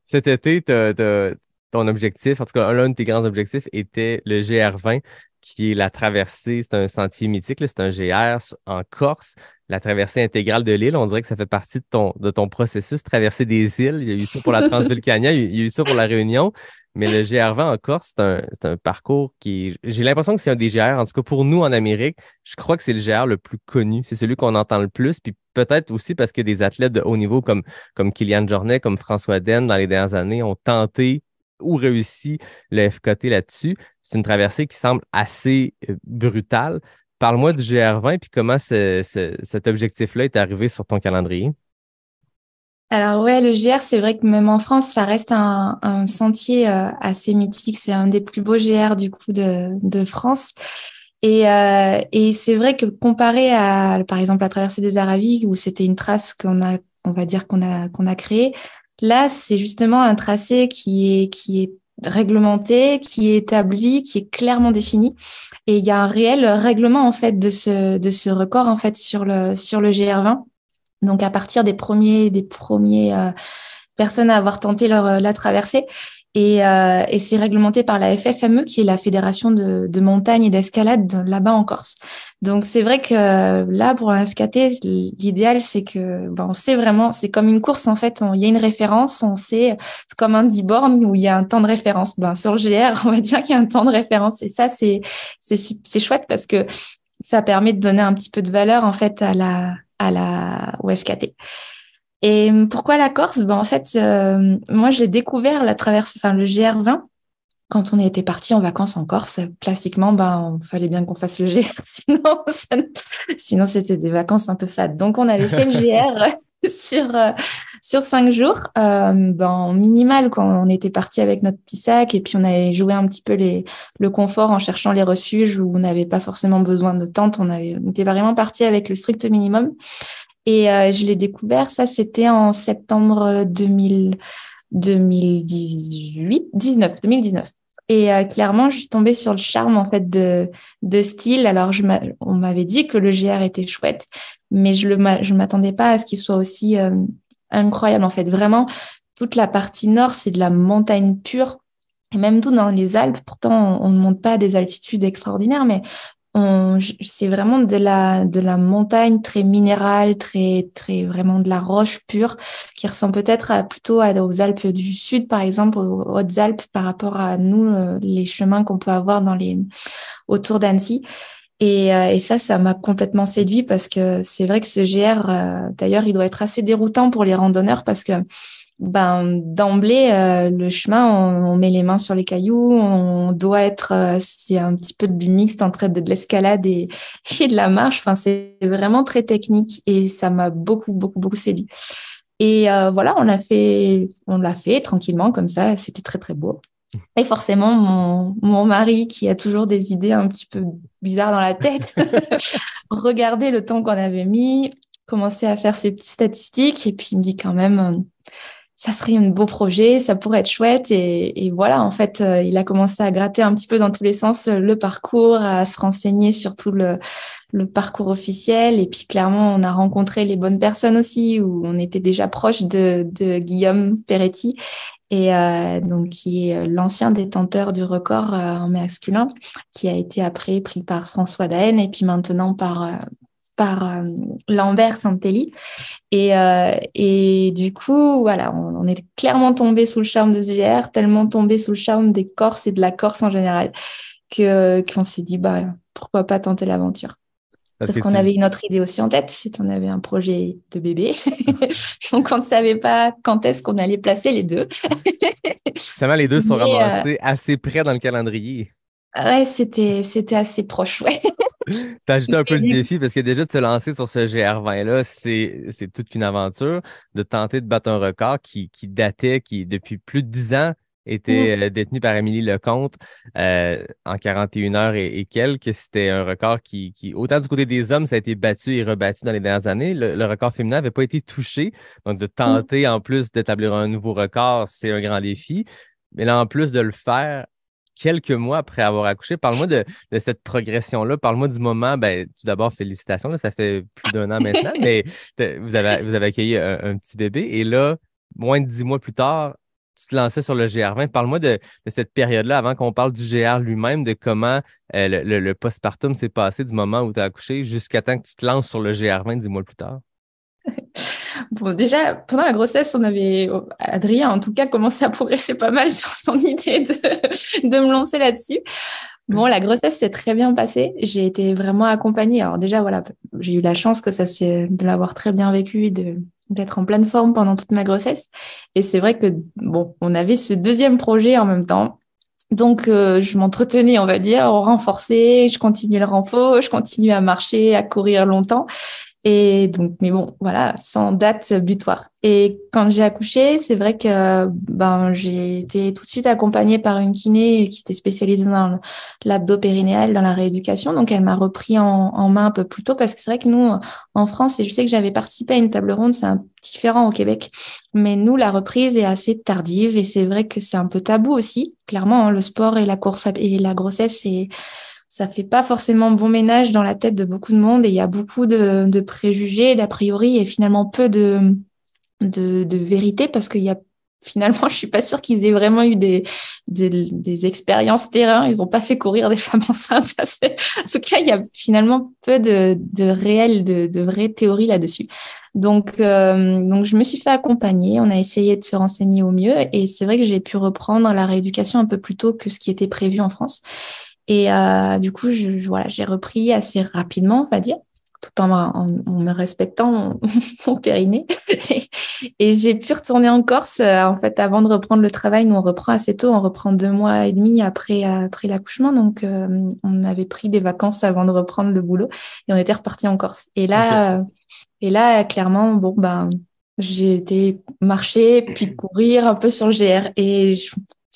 Cet été, tu as ton objectif, en tout cas, l'un de tes grands objectifs était le GR20, qui est la traversée. C'est un sentier mythique, c'est un GR en Corse, la traversée intégrale de l'île. On dirait que ça fait partie de ton, de ton processus, traverser des îles. Il y a eu ça pour la *laughs* Transvulcania, il y a eu ça pour la Réunion. Mais le GR20 en Corse, c'est un, parcours qui. J'ai l'impression que c'est un des GR. En tout cas, pour nous en Amérique, je crois que c'est le GR le plus connu. C'est celui qu'on entend le plus. Puis peut-être aussi parce que des athlètes de haut niveau comme, comme Kylian Jornet, comme François Den dans les dernières années ont tenté ou réussi le FKT là-dessus. C'est une traversée qui semble assez euh, brutale. Parle-moi du GR20 puis comment cet objectif-là est arrivé sur ton calendrier. Alors ouais, le GR, c'est vrai que même en France, ça reste un, sentier euh, assez mythique. C'est un des plus beaux GR du coup de, France. Et, euh, et c'est vrai que comparé à, par exemple, la traversée des Aravis, où c'était une trace qu'on a, on va dire qu'on a, qu'on a créée, Là, c'est justement un tracé qui est, qui est réglementé, qui est établi, qui est clairement défini. Et il y a un réel règlement en fait de ce, de ce record en fait sur le, sur le GR20. Donc à partir des premiers des premiers euh, personnes à avoir tenté euh, la traversée, et, euh, et c'est réglementé par la FFME, qui est la fédération de, de montagne et d'escalade là-bas en Corse. Donc c'est vrai que euh, là, pour la FKT, l'idéal, c'est que ben, on sait vraiment, c'est comme une course en fait, il y a une référence, on sait, c'est comme un diborne où il y a un temps de référence. Ben, sur le GR, *laughs* on va dire qu'il y a un temps de référence. Et ça, c'est chouette parce que ça permet de donner un petit peu de valeur en fait à la, à la, au FKT. Et euh, pourquoi la Corse ben, En fait, euh, moi, j'ai découvert la traverse, enfin, le GR20 quand on était parti en vacances en Corse, classiquement, ben, il fallait bien qu'on fasse le GR, *laughs* *laughs* sinon, c'était des vacances un peu fades. Donc, on avait fait le GR *laughs* sur, euh, sur cinq jours, euh, ben, minimal, quand on était parti avec notre petit et puis on avait joué un petit peu les, le confort en cherchant les refuges où on n'avait pas forcément besoin de tente, on, avait, on était vraiment parti avec le strict minimum. Et euh, je l'ai découvert, ça c'était en septembre 2000, 2018, 19, 2019. Et euh, clairement, je suis tombée sur le charme en fait de, de style. Alors, on m'avait dit que le GR était chouette, mais je ne m'attendais pas à ce qu'il soit aussi euh, incroyable. En fait, vraiment, toute la partie nord, c'est de la montagne pure. Et même tout dans les Alpes, pourtant, on ne monte pas à des altitudes extraordinaires, mais c'est vraiment de la, de la montagne très minérale, très, très vraiment de la roche pure, qui ressemble peut-être plutôt aux Alpes du Sud, par exemple, aux Hautes-Alpes, par rapport à nous, euh, les chemins qu'on peut avoir dans les, autour d'Annecy. Et, euh, et, ça, ça m'a complètement séduit parce que c'est vrai que ce GR, euh, d'ailleurs, il doit être assez déroutant pour les randonneurs parce que ben, d'emblée, euh, le chemin, on, met les mains sur les cailloux, on doit être, C'est euh, un petit peu de mixte entre de, l'escalade *laughs* et, de la marche. Enfin, c'est vraiment très technique et ça m'a beaucoup, beaucoup, beaucoup séduit. Et euh, voilà, on l'a fait, on l'a fait tranquillement comme ça. C'était très, très beau. Et forcément, mon, mon, mari, qui a toujours des idées un petit peu bizarres dans la tête, *laughs* *laughs* regardait le temps qu'on avait mis, commençait à faire ses petites statistiques et puis il me dit quand même ça serait un beau projet, ça pourrait être chouette. Et, voilà, en fait, euh, il a commencé à gratter un petit peu dans tous les sens euh, le parcours, à se renseigner sur tout le, parcours officiel. Et puis clairement, on a rencontré les bonnes personnes aussi, où on était déjà proche de, Guillaume Peretti, et euh, donc qui est l'ancien détenteur du record en masculin, qui a été après pris par François Daen et puis maintenant par par euh, lanvers Lambert Santelli. Euh, et, du coup, voilà, on, est clairement tombé sous le charme de GR, tellement tombé sous le charme des Corses et de la Corse en général, que qu'on s'est dit, bah, pourquoi pas tenter l'aventure. Sauf qu'on avait une autre idée aussi en tête, c'est qu'on avait un projet de bébé. *laughs* Donc, on ne savait pas quand est-ce qu'on allait placer les deux. *laughs* Finalement, les deux sont euh, ramassés vraiment assez, assez près dans le calendrier. Ouais, c'était, c'était assez proche, ouais. *laughs* T'as un peu le défi parce que déjà de se lancer sur ce GR20-là, c'est toute une aventure. De tenter de battre un record qui, qui datait, qui depuis plus de dix ans était mm. euh, détenu par Émilie Lecomte euh, en 41 heures et, quelques. C'était un record qui, qui, autant du côté des hommes, ça a été battu et rebattu dans les dernières années. Le, record féminin n'avait pas été touché. Donc, de mm. tenter en plus d'établir un nouveau record, c'est un grand défi. Mais là, en plus de le faire quelques mois après avoir accouché. Parle-moi de, de, cette progression-là. Parle-moi du moment. Ben, tout d'abord, félicitations. ça fait plus d'un an maintenant, mais *laughs* vous avez, vous avez accueilli un, petit bébé. Et là, moins de dix mois plus tard, tu te lançais sur le GR20. Parle-moi de, cette période-là avant qu'on parle du GR lui-même, de comment euh, le, le postpartum s'est passé du moment où tu as accouché jusqu'à temps que tu te lances sur le GR20 dix mois plus tard déjà, pendant la grossesse, on avait, euh, Adrien en tout cas, commencé à progresser pas mal *laughs* sur son idée de, me lancer là-dessus. Bon, la grossesse s'est très bien passée. J'ai été vraiment accompagnée. Alors déjà, voilà, j'ai eu la chance que ça c'est de l'avoir très bien vécu, et d'être en pleine forme pendant toute ma grossesse. Et c'est vrai que bon, on avait ce deuxième projet en même temps. Donc, euh, je m'entretenais, on va dire, renforcé, je continuais le renfort, je continuais à marcher, à courir longtemps. Et donc, mais bon, voilà, sans date butoir. Et quand j'ai accouché, c'est vrai que ben, j'ai été tout de suite accompagnée par une kiné qui était spécialisée dans l'abdo périnéal, dans la rééducation. Donc, elle m'a repris en, main un peu plus tôt parce que c'est vrai que nous, en France, et je sais que j'avais participé à une table ronde, c'est un différent au Québec, mais nous, la reprise est assez tardive et c'est vrai que c'est un peu tabou aussi. Clairement, hein, le sport et la course et la grossesse, c'est ça fait pas forcément bon ménage dans la tête de beaucoup de monde et il y a beaucoup de, préjugés, d'a priori et finalement peu de, vérité parce qu'il y a *laughs* finalement, je suis pas sûre qu'ils aient vraiment eu des, expériences terrain. Ils ont pas fait courir des *laughs* femmes enceintes. en tout cas, il y a finalement peu de, réelles, de, vraies théories là-dessus. Donc, euh, donc, je me suis fait accompagner. On a essayé de se renseigner au mieux. Et c'est vrai que j'ai pu reprendre la rééducation un peu plus tôt que ce qui était prévu en France. Et euh, du coup, voilà, j'ai repris assez rapidement, on va dire, tout en, me respectant mon, *laughs* périnée. *laughs* et, j'ai pu retourner en Corse, euh, en fait, avant de reprendre le travail. Nous, on reprend assez tôt, on reprend deux mois et demi après, après l'accouchement. Donc, euh, on avait pris des vacances avant de reprendre le boulot et on était reparti en Corse. Et là, et là clairement, bon, ben j'ai été marcher puis courir un peu sur le GR et je,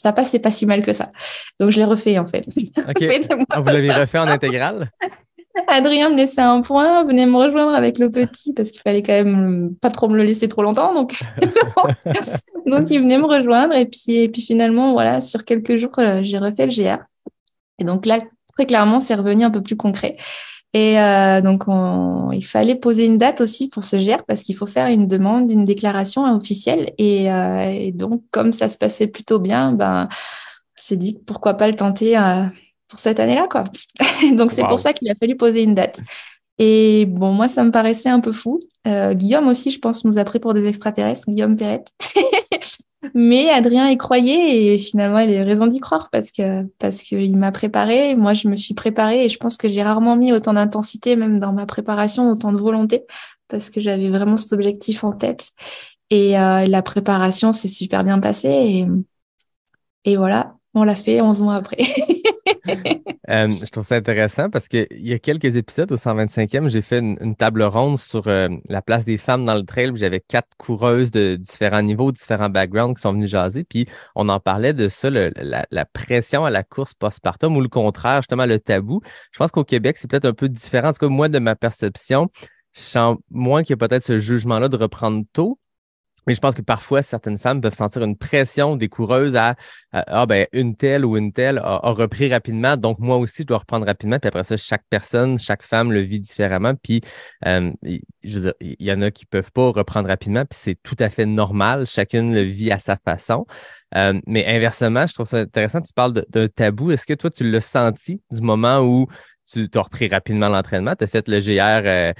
ça passait pas si mal que ça. Donc je l'ai refait en fait. *laughs* *laughs* Ah, vous l'avez refait en intégrale *laughs* Adrien me laissait un point, venait me rejoindre avec le petit parce qu'il fallait quand même pas trop me le laisser trop longtemps. Donc, donc il venait me rejoindre et puis, et puis finalement, voilà, sur quelques jours, euh, j'ai refait le GR. Et donc là, très clairement, c'est revenu un peu plus concret. Et euh, donc, il fallait poser une date aussi pour ce gère parce qu'il faut faire une demande, une déclaration officielle. Euh, et, donc, comme ça se passait plutôt bien, ben, on s'est dit pourquoi pas le tenter euh, pour cette année-là, quoi. *laughs* donc, c'est pour ça qu'il a fallu poser une date. Et bon, moi, ça me paraissait un peu fou. Guillaume aussi, je pense, nous a pris pour des extraterrestres, Guillaume Perrette. *laughs* Mais Adrien y croyait et finalement, il a raison d'y croire parce que parce qu'il m'a préparé. Moi, je me suis préparée et je pense que j'ai rarement mis autant d'intensité, même dans ma préparation, autant de volonté parce que j'avais vraiment cet objectif en tête. Et euh, la préparation s'est super bien passée et, et voilà, on l'a fait 11 mois après. *laughs* Euh, je trouve ça intéressant parce qu'il y a quelques épisodes au 125e, j'ai fait une, table ronde sur euh, la place des femmes dans le trail. J'avais quatre coureuses de différents niveaux, différents backgrounds qui sont venues jaser. Puis on en parlait de ça, la, la, pression à la course postpartum ou le contraire, justement le tabou. Je pense qu'au Québec, c'est peut-être un peu différent. En tout cas, moi, de ma perception, je sens moins qu'il y a peut-être ce jugement-là de reprendre tôt. Mais je pense que parfois, certaines femmes peuvent sentir une pression des coureuses à, ah ben une telle ou une telle a, repris rapidement, donc moi aussi je dois reprendre rapidement. Puis après ça, chaque personne, chaque femme le vit différemment. Puis euh, il y en a qui peuvent pas reprendre rapidement, puis c'est tout à fait normal. Chacune le vit à sa façon. Euh, mais inversement, je trouve ça intéressant. Tu parles d'un tabou. Est-ce que toi tu l'as senti du moment où tu as repris rapidement l'entraînement. Tu as fait le GR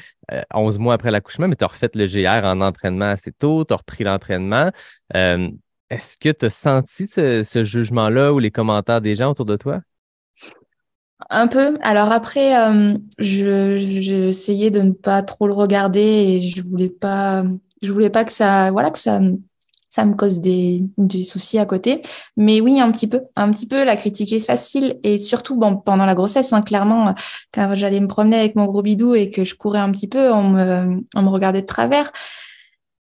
11 euh, euh, mois après l'accouchement, mais tu as refait le GR en entraînement assez tôt, tu as repris l'entraînement. Euh, est-ce que tu as senti ce, jugement-là ou les commentaires des gens autour de toi? Un peu. Alors après, j'ai essayé de ne pas trop le regarder et je voulais pas, je voulais pas que ça, voilà, que ça ça me cause des, soucis à côté. Mais oui, un petit peu, un petit peu, la critique est facile et surtout bon, pendant la grossesse, hein, clairement, euh, quand j'allais me promener avec mon gros bidou et que je courais un petit peu, on me, regardait de travers.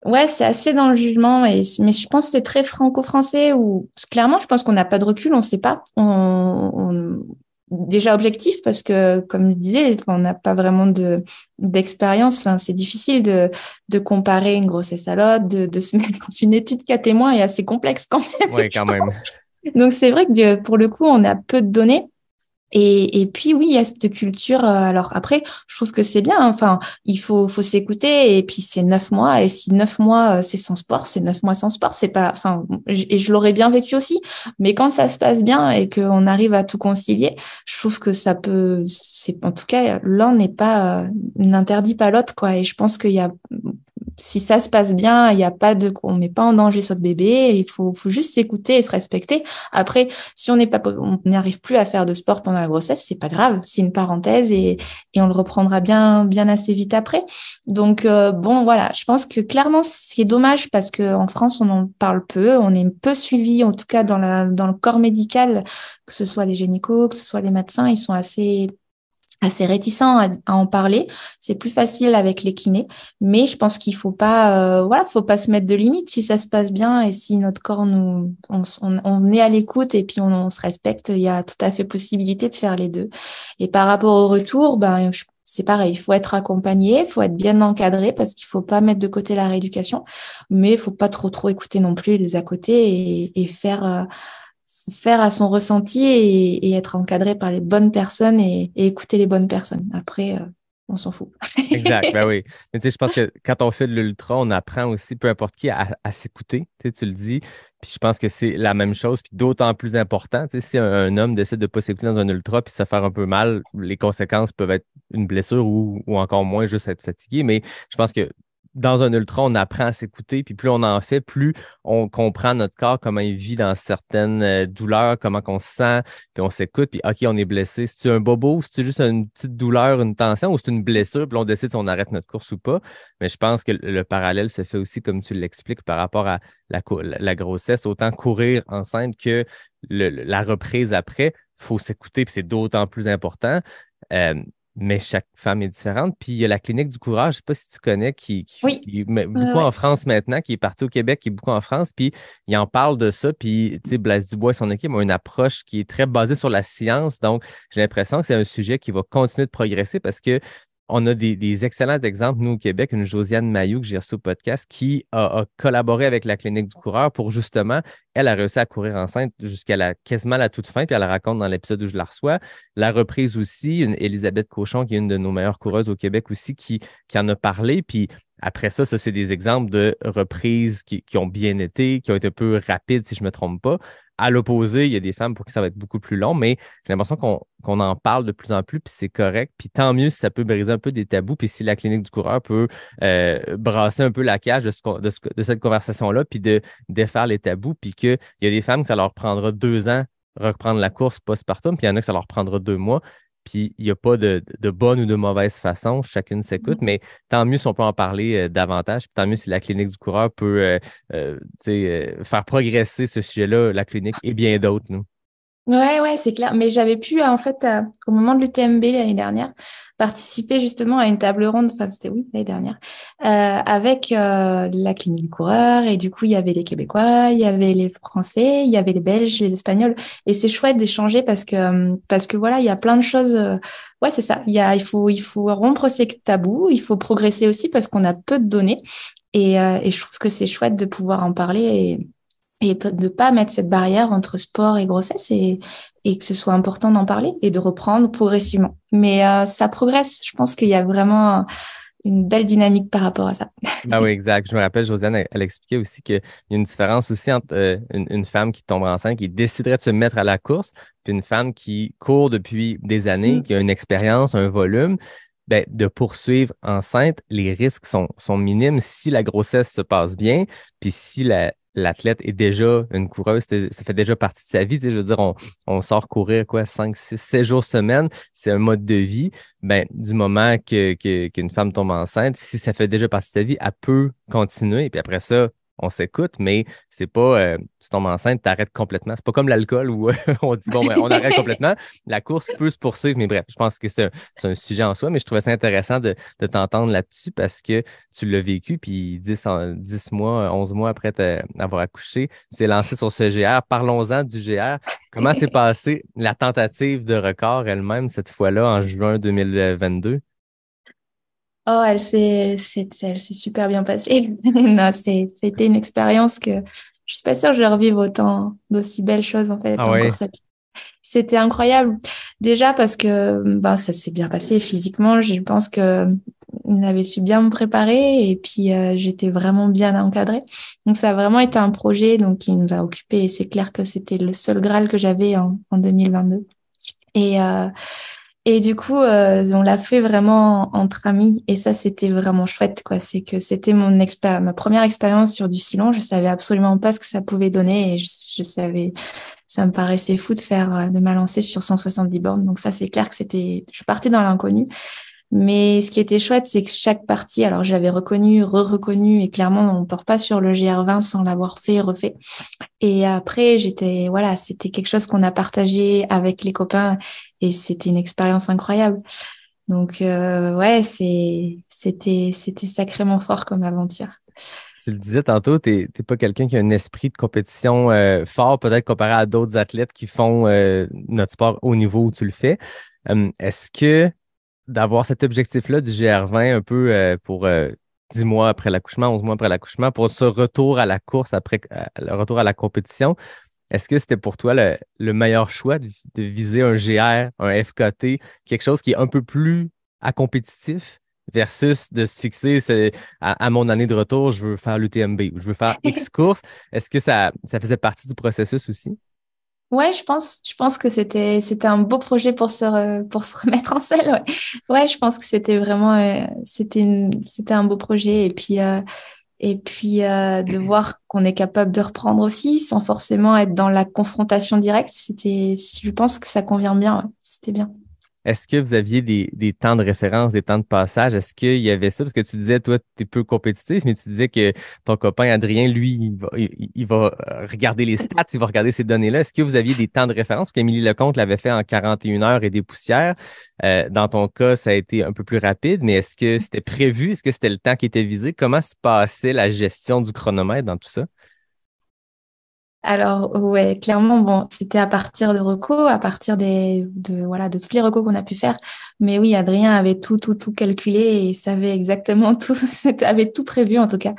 Ouais, c'est assez dans le jugement, mais je pense que c'est très franco-français ou clairement, je pense qu'on n'a pas de recul, on ne sait pas. on, déjà objectif parce que, comme je disais, on n'a pas vraiment de d'expérience. Enfin, c'est difficile de, de comparer une grossesse à l'autre, de, de, se mettre dans une étude a témoin est assez complexe quand même. Oui, *laughs* quand même. Donc c'est vrai que pour le coup, on a peu de données. Et, et, puis oui, il y a cette culture. Euh, alors après, je trouve que c'est bien. Hein, enfin, il faut, faut s'écouter. Et puis c'est neuf mois. Et si neuf mois euh, c'est sans sport, c'est neuf mois sans sport. C'est pas. Enfin, et je l'aurais bien vécu aussi. Mais quand ça se passe bien et qu'on arrive à tout concilier, je trouve que ça peut. C'est en tout cas l'un n'est pas euh, n'interdit pas l'autre quoi. Et je pense qu'il y a si ça se passe bien, il n'y a pas de, on met pas en danger ce bébé. Il faut, faut juste s'écouter et se respecter. Après, si on n'est pas, on n'arrive plus à faire de sport pendant la grossesse, c'est pas grave. C'est une parenthèse et, et on le reprendra bien, bien assez vite après. Donc euh, bon, voilà. Je pense que clairement, c'est dommage parce que en France, on en parle peu, on est peu suivi, en tout cas dans la, dans le corps médical, que ce soit les gynécos, que ce soit les médecins, ils sont assez assez réticent à, en parler. C'est plus facile avec les kinés, mais je pense qu'il faut pas, euh, voilà, faut pas se mettre de limites si ça se passe bien et si notre corps nous, on, est à l'écoute et puis on, se respecte, il y a tout à fait possibilité de faire les deux. Et par rapport au retour, ben, c'est pareil, il faut être accompagné, il faut être bien encadré parce qu'il faut pas mettre de côté la rééducation, mais il faut pas trop trop écouter non plus les à côté et, faire euh, faire à son ressenti et, être encadré par les bonnes personnes et, écouter les bonnes personnes. Après, euh, on s'en fout. *laughs* exact, ben oui. Mais tu sais, je pense que quand on fait de l'ultra, on apprend aussi, peu importe qui, à, s'écouter. Tu, le dis. Puis je pense que c'est la même chose, puis d'autant plus important. Tu sais, si un, homme décide de ne pas s'écouter dans un ultra puis ça faire un peu mal, les conséquences peuvent être une blessure ou, ou encore moins juste être fatigué. Mais je pense que dans un ultra, on apprend à s'écouter, puis plus on en fait, plus on comprend notre corps, comment il vit dans certaines euh, douleurs, comment qu'on se sent, puis on s'écoute, puis OK, on est blessé. C'est-tu un bobo, c'est-tu juste une petite douleur, une tension, ou c'est une blessure, puis on décide si on arrête notre course ou pas. Mais je pense que le parallèle se fait aussi, comme tu l'expliques, par rapport à la, grossesse, autant courir enceinte que la reprise après. Il faut s'écouter, puis c'est d'autant plus important. Euh, mais chaque femme est différente. Puis il y a la clinique du courage, je ne sais pas si tu connais, qui, est beaucoup en France maintenant, qui est parti au Québec, qui est beaucoup en France, puis il en parle de ça. Puis, tu sais, Blaise Dubois et son équipe ont une approche qui est très basée sur la science. Donc, j'ai l'impression que c'est un sujet qui va continuer de progresser parce que on a des, excellents exemples, nous, au Québec, une Josiane Mayou que j'ai reçue au podcast, qui a, collaboré avec la clinique du coureur pour justement, elle a réussi à courir enceinte jusqu'à la, quasiment la toute fin, puis elle la raconte dans l'épisode où je la reçois. La reprise aussi, une Elisabeth Cochon, qui est une de nos meilleures coureuses au Québec aussi, qui, qui en a parlé, puis après ça, ça, c'est des exemples de reprises qui, ont bien été, qui ont été un peu rapides, si je ne me trompe pas. À l'opposé, il y a des femmes pour qui ça va être beaucoup plus long, mais j'ai l'impression qu'on en parle de plus en plus, puis c'est correct. Puis tant mieux si ça peut briser un peu des tabous, puis si la clinique du coureur peut euh, brasser un peu la cage de, cette conversation-là, puis de défaire les tabous, puis qu'il y a des femmes que ça leur prendra deux ans reprendre la course post-partum, puis il y en a que ça leur prendra deux mois. Puis il n'y a pas de, bonne ou de mauvaise façon, chacune s'écoute, mm-hmm. mais tant mieux si on peut en parler euh, davantage, puis tant mieux si la clinique du coureur peut euh, euh, faire progresser ce sujet-là, la clinique et bien d'autres. Nous. Ouais, ouais, c'est clair. Mais j'avais pu, euh, en fait, euh, au moment de l'UTMB l'année dernière, participer justement à une table ronde, enfin c'était oui l'année dernière, euh, avec la clinique du coureur. Et du coup, il y avait les Québécois, il y avait les Français, il y avait les Belges, les Espagnols. Et c'est chouette d'échanger parce que parce que voilà, il y a plein de choses. Ouais, c'est ça. Il y a, il faut il faut rompre ces tabous. Il faut progresser aussi parce qu'on a peu de données. Et, et je trouve que c'est chouette de pouvoir en parler. Et, et de pas mettre cette barrière entre sport et grossesse et, que ce soit important d'en parler et de reprendre progressivement. Mais euh, ça progresse. Je pense qu'il y a vraiment une belle dynamique par rapport à ça. *laughs* ah oui, exact. Je me rappelle, Josiane, elle, expliquait aussi qu'il y a une différence aussi entre euh, une, femme qui tombe enceinte, qui déciderait de se mettre à la course, puis une femme qui court depuis des années, mm. qui a une expérience, un volume. Ben, de poursuivre enceinte, les risques sont, sont minimes si la grossesse se passe bien, puis si la, l'athlète est déjà une coureuse, ça fait déjà partie de sa vie. je veux dire, on, sort courir quoi, 5, 6, jours semaine, c'est un mode de vie. Ben, du moment qu'une que, femme tombe enceinte, si ça fait déjà partie de sa vie, elle peut continuer. Puis après ça, on s'écoute, mais c'est pas euh, tu tombes enceinte, tu arrêtes complètement. C'est pas comme l'alcool où *laughs* on dit bon, ben, on arrête complètement. La course peut se poursuivre, mais bref, je pense que c'est un, un, sujet en soi, mais je trouvais ça intéressant de, t'entendre là-dessus parce que tu l'as vécu, puis 10, 10, mois, 11 mois après avoir accouché, tu t'es lancé sur ce GR. Parlons-en du GR. Comment s'est *laughs* passée la tentative de record elle-même cette fois-là en juin 2022? Oh, elle s'est, super bien passée. *laughs* non, c'était une expérience que je suis pas sûre que je revive autant d'aussi belles choses en fait. Ah c'était incroyable. Déjà parce que ben, ça s'est bien passé physiquement. Je pense que on avait su bien me préparer et puis euh, j'étais vraiment bien encadrée. Donc ça a vraiment été un projet donc qui nous a occupé et c'est clair que c'était le seul graal que j'avais en, en, 2022. Et euh, et du coup, euh, on l'a fait vraiment entre amis. Et ça, c'était vraiment chouette, quoi. C'est que c'était mon ma première expérience sur du silon. Je savais absolument pas ce que ça pouvait donner. Et je, savais, ça me paraissait fou de faire, euh, de m'alancer sur 170 bornes. Donc ça, c'est clair que c'était, je partais dans l'inconnu. Mais ce qui était chouette, c'est que chaque partie, alors je l'avais reconnue, re-reconnue, et clairement, on ne part pas sur le GR20 sans l'avoir fait, refait. Et après, j'étais, voilà, c'était quelque chose qu'on a partagé avec les copains, et c'était une expérience incroyable. Donc, euh, ouais, c'était sacrément fort comme aventure. Tu le disais tantôt, tu n'es pas quelqu'un qui a un esprit de compétition euh, fort, peut-être comparé à d'autres athlètes qui font euh, notre sport au niveau où tu le fais. Hum, est-ce que d'avoir cet objectif-là du GR20 un peu euh, pour 10 euh, mois après l'accouchement, 11 mois après l'accouchement, pour ce retour à la course, après euh, le retour à la compétition. Est-ce que c'était pour toi le, meilleur choix de, viser un GR, un FKT, quelque chose qui est un peu plus à compétitif versus de se fixer à, à, mon année de retour, je veux faire l'UTMB ou je veux faire *laughs* X course? Est-ce que ça, ça faisait partie du processus aussi? Ouais, je pense, je pense que c'était c'était un beau projet pour se pour se *laughs* remettre en selle. Ouais, je pense que c'était vraiment euh, c'était une c'était un beau projet et puis euh, et puis euh, de *clears throat* voir qu'on est capable de reprendre aussi sans forcément être dans la confrontation directe. C'était, je pense que ça convient bien. C'était bien. Est-ce que vous aviez des, temps de référence, des temps de passage? Est-ce qu'il y avait ça? Parce que tu disais, toi, tu es peu compétitif, mais tu disais que ton copain Adrien, lui, il va, euh, regarder les stats, il va regarder ces données-là. Est-ce que vous aviez des temps de référence? Parce qu'Émilie Lecomte l'avait fait en 41 heures et des poussières. Euh, dans ton cas, ça a été un peu plus rapide, mais est-ce que c'était prévu? Est-ce que c'était le temps qui était visé? Comment se passait la gestion du chronomètre dans tout ça? Alors ouais, clairement, bon, c'était à partir de recours, à partir des, de voilà, de tous les recours qu'on a pu faire. Mais oui, Adrien avait tout, tout, tout calculé et savait exactement *laughs* tout, avait tout prévu en tout cas.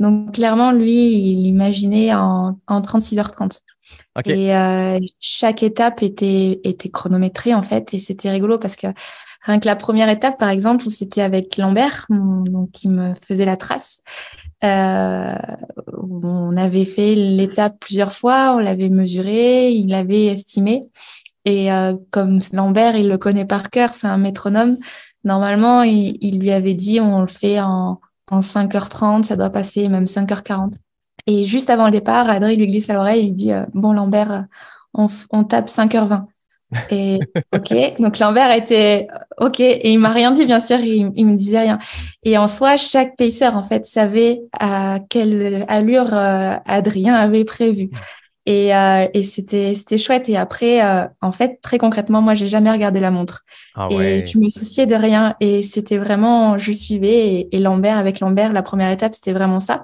Donc clairement, lui, il imaginait en, en 36h30. Et euh, chaque étape était, était chronométrée en fait, et c'était rigolo parce que Rien que la première étape, par exemple, où c'était avec Lambert, donc, qui me faisait la trace, euh, on avait fait l'étape plusieurs fois, on l'avait mesuré, il l'avait estimé. Et euh, comme Lambert, il le connaît par cœur, c'est un métronome, normalement, il, lui avait dit on le fait en, 5h30, ça doit passer même 5h40. Et juste avant le départ, Adrien lui glisse à l'oreille et il dit euh, Bon, Lambert, on, on, tape 5h20. Et ok, donc Lambert était ok, et il m'a rien dit bien sûr, il, me disait rien. Et en soi, chaque pacer en fait savait à quelle allure euh, Adrien avait prévu. Et, euh, et c'était c'était chouette. Et après, euh, en fait, très concrètement, moi, j'ai jamais regardé la montre ah et je me souciais de rien. Et c'était vraiment, je suivais. et Lambert avec Lambert, la première étape, c'était vraiment ça.